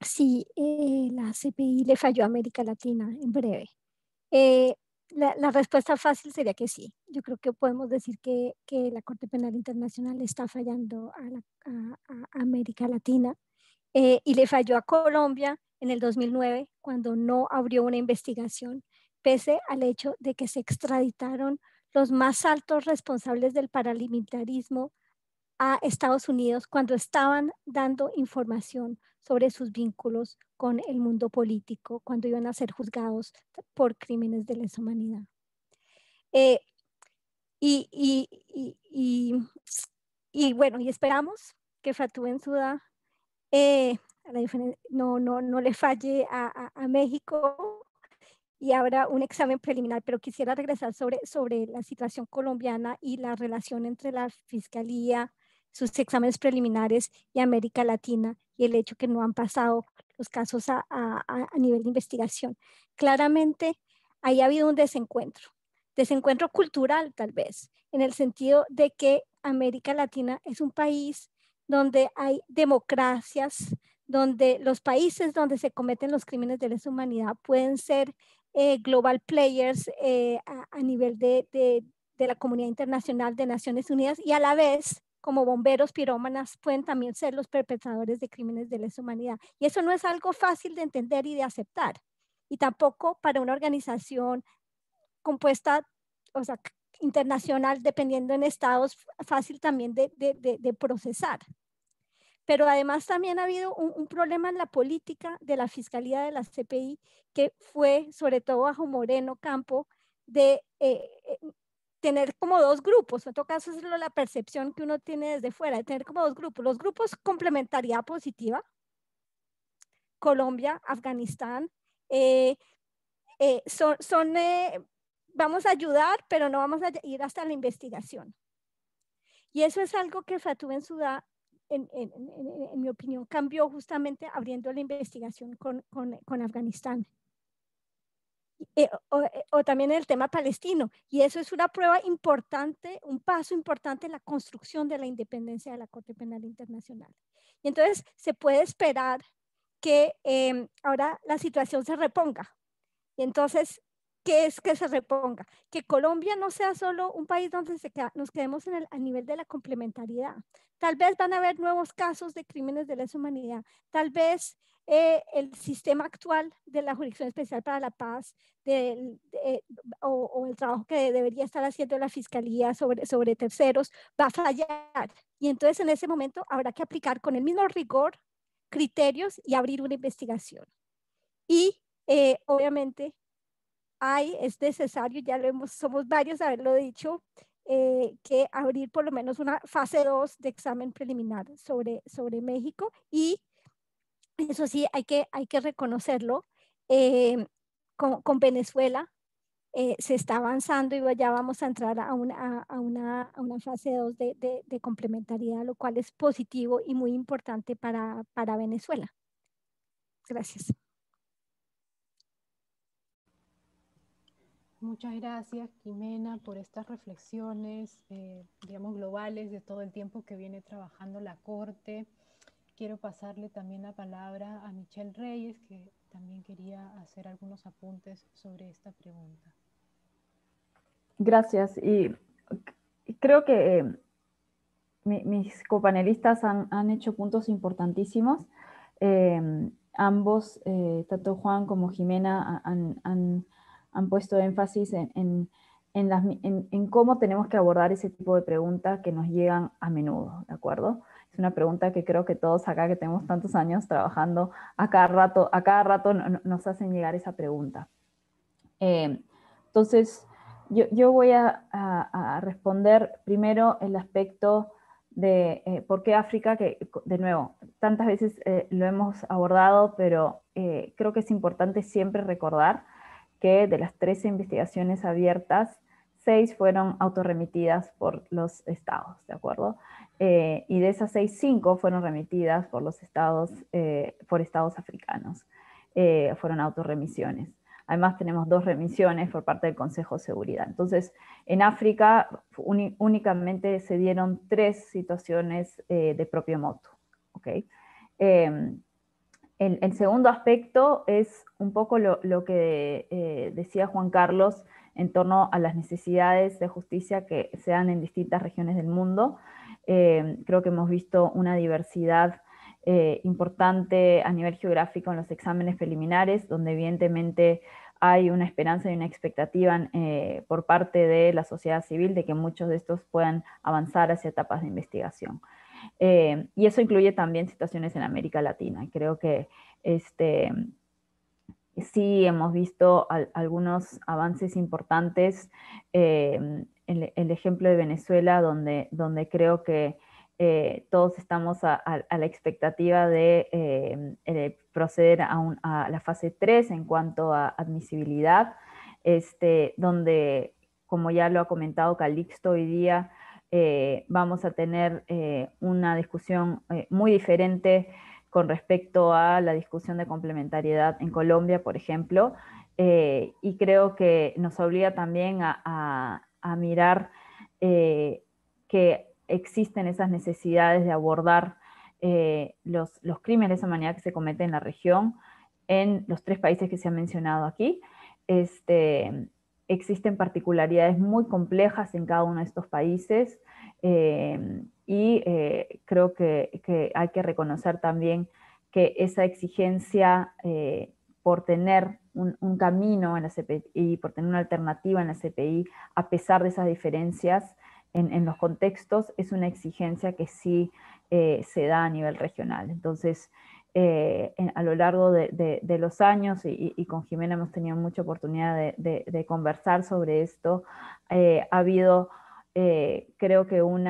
si eh, la CPI le falló a América Latina en breve. Eh, la, respuesta fácil sería que sí. Yo creo que podemos decir que, que la Corte Penal Internacional está fallando a, América Latina y le falló a Colombia en el 2009 cuando no abrió una investigación, pese al hecho de que se extraditaron los más altos responsables del paramilitarismo a Estados Unidos cuando estaban dando información sobre sus vínculos con el mundo político, cuando iban a ser juzgados por crímenes de lesa humanidad. Eh, y, bueno, y esperamos que Fatú en Sudá no, no, no le falle a, México y habrá un examen preliminar, pero quisiera regresar sobre, sobre la situación colombiana y la relación entre la Fiscalía, sus exámenes preliminares y América Latina y el hecho que no han pasado los casos a, a, nivel de investigación. Claramente, ahí ha habido un desencuentro, desencuentro cultural tal vez, en el sentido de que América Latina es un país donde hay democracias donde los países donde se cometen los crímenes de lesa humanidad pueden ser eh, global players eh, a, nivel de, la comunidad internacional de Naciones Unidas y a la vez como bomberos pirómanas pueden también ser los perpetradores de crímenes de lesa humanidad. Y eso no es algo fácil de entender y de aceptar. Y tampoco para una organización compuesta, o sea, internacional, dependiendo en estados, fácil también de procesar. Pero además también ha habido un, problema en la política de la Fiscalía de la CPI, que fue, sobre todo bajo Moreno Campo, de eh, eh, tener como dos grupos, en todo caso es la percepción que uno tiene desde fuera, de tener como dos grupos, los grupos complementariedad positiva, Colombia, Afganistán, eh, son, vamos a ayudar, pero no vamos a ir hasta la investigación. Y eso es algo que Fatou sudá en, mi opinión, cambió justamente abriendo la investigación con, Afganistán. Eh, eh, o, también el tema palestino. Y eso es una prueba importante, un paso importante en la construcción de la independencia de la Corte Penal Internacional. Y entonces se puede esperar que em, ahora la situación se reponga. Y entonces que es que se reponga, que Colombia no sea solo un país donde se nos quedemos en a nivel de la complementariedad. Tal vez van a haber nuevos casos de crímenes de lesa humanidad, tal vez eh, el sistema actual de la Jurisdicción Especial para la Paz eh, o, el trabajo que debería estar haciendo la Fiscalía sobre, sobre terceros va a fallar. Y entonces en ese momento habrá que aplicar con el mismo rigor criterios y abrir una investigación. Y eh, obviamente es necesario, ya lo hemos, somos varios haberlo dicho, eh, que abrir por lo menos una fase 2 de examen preliminar sobre, sobre México y eso sí, hay que, hay que reconocerlo. Eh, con, con, Venezuela eh, se está avanzando y ya vamos a entrar a una, a una, a una fase 2 de, de, de, complementariedad, lo cual es positivo y muy importante para, para Venezuela. Gracias. Muchas gracias, Jimena, por estas reflexiones, eh, digamos, globales de todo el tiempo que viene trabajando la Corte. Quiero pasarle también la palabra a Michelle Reyes, que también quería hacer algunos apuntes sobre esta pregunta. Gracias. Y creo que eh, mis copanelistas han, hecho puntos importantísimos. Eh, ambos, tanto Juan como Jimena, han han puesto énfasis en, en, cómo tenemos que abordar ese tipo de preguntas que nos llegan a menudo, ¿de acuerdo? Es una pregunta que creo que todos acá que tenemos tantos años trabajando, a cada rato, a cada rato nos hacen llegar esa pregunta. Eh, entonces, yo, voy a, responder primero el aspecto de eh, por qué África, que de nuevo, tantas veces eh, lo hemos abordado, pero creo que es importante siempre recordar de las 13 investigaciones abiertas, 6 fueron autorremitidas por los estados, ¿de acuerdo? Eh, y de esas 6, 5 fueron remitidas por los estados, eh, por estados africanos, eh, fueron autorremisiones. Además tenemos dos remisiones por parte del Consejo de Seguridad. Entonces, en África únicamente se dieron tres situaciones de propio moto. ¿okay? Em, el, segundo aspecto es un poco lo, que eh, decía Juan Carlos en torno a las necesidades de justicia que se dan en distintas regiones del mundo. Eh, creo que hemos visto una diversidad eh, importante a nivel geográfico en los exámenes preliminares, donde evidentemente hay una esperanza y una expectativa por parte de la sociedad civil de que muchos de estos puedan avanzar hacia etapas de investigación. Eh, y eso incluye también situaciones en América Latina. Creo que este, sí hemos visto algunos avances importantes. Eh, el, ejemplo de Venezuela, donde, creo que eh, todos estamos a, la expectativa de, proceder a, la fase 3 en cuanto a admisibilidad, este, donde, como ya lo ha comentado Calixto hoy día, eh, vamos a tener eh, una discusión eh, muy diferente con respecto a la discusión de complementariedad en Colombia, por ejemplo, y creo que nos obliga también a, mirar que existen esas necesidades de abordar los, los crímenes de esa manera que se cometen en la región en los tres países que se han mencionado aquí. Este, existen particularidades muy complejas en cada uno de estos países eh, y eh, creo que, hay que reconocer también que esa exigencia eh, por tener un, camino en la CPI, por tener una alternativa en la CPI, a pesar de esas diferencias en, en los contextos, es una exigencia que sí se da a nivel regional. Entonces, eh, a lo largo de, los años y, con Jimena hemos tenido mucha oportunidad de, conversar sobre esto. Eh, ha habido, eh, creo que, un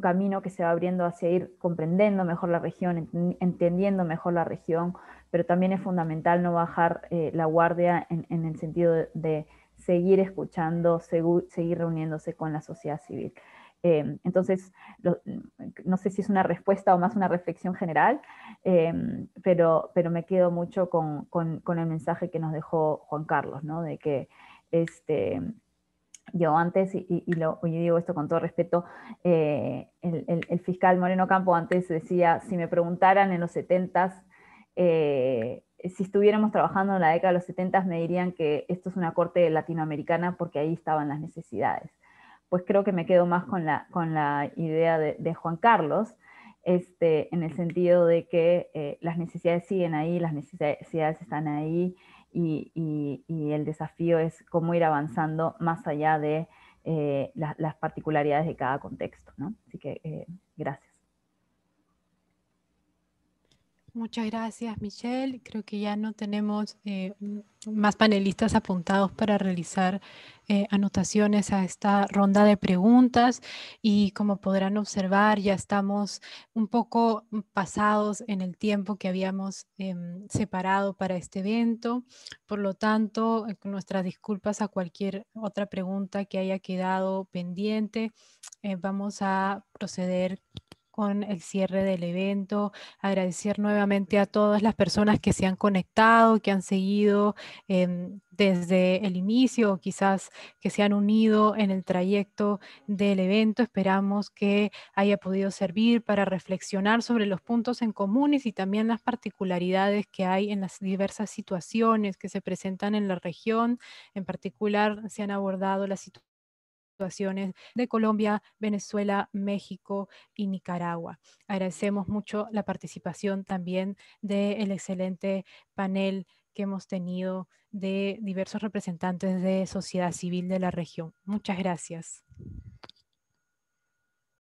camino que se va abriendo hacia ir comprendiendo mejor la región, entendiendo mejor la región, pero también es fundamental no bajar la guardia en el sentido de seguir escuchando, seguir reuniéndose con la sociedad civil. Em, entonces, mm, no sé si es una respuesta o más una reflexión general, em, pero, pero me quedo mucho con, el mensaje que nos dejó Juan Carlos, ¿no? de que este, yo antes, y, lo, digo esto con todo respeto, eh, el, fiscal Moreno Campo antes decía, si me preguntaran en los 70s, eh, si estuviéramos trabajando en la década de los 70, me dirían que esto es una corte latinoamericana porque ahí estaban las necesidades pues creo que me quedo más con la, con la idea de, Juan Carlos, este, en el sentido de que eh, las necesidades siguen ahí, las necesidades están ahí y, el desafío es cómo ir avanzando más allá de eh, las particularidades de cada contexto. Así que eh, gracias. Muchas gracias, Michelle. Creo que ya no tenemos eh, más panelistas apuntados para realizar eh, anotaciones a esta ronda de preguntas y como podrán observar, ya estamos un poco mm, pasados en el tiempo que habíamos em, separado para este evento. Por lo tanto, eh, nuestras disculpas a cualquier otra pregunta que haya quedado pendiente. vamos a proceder con el cierre del evento, agradecer nuevamente a todas las personas que se han conectado, que han seguido em, desde el inicio, quizás que se han unido en el trayecto del evento. Esperamos que haya podido servir para reflexionar sobre los puntos en comunes y también las particularidades que hay en las diversas situaciones que se presentan en la región. En particular, se han abordado las situaciones de Colombia, Venezuela, México y Nicaragua. Agradecemos mucho la participación también del excelente panel que hemos tenido de diversos representantes de sociedad civil de la región. Muchas gracias.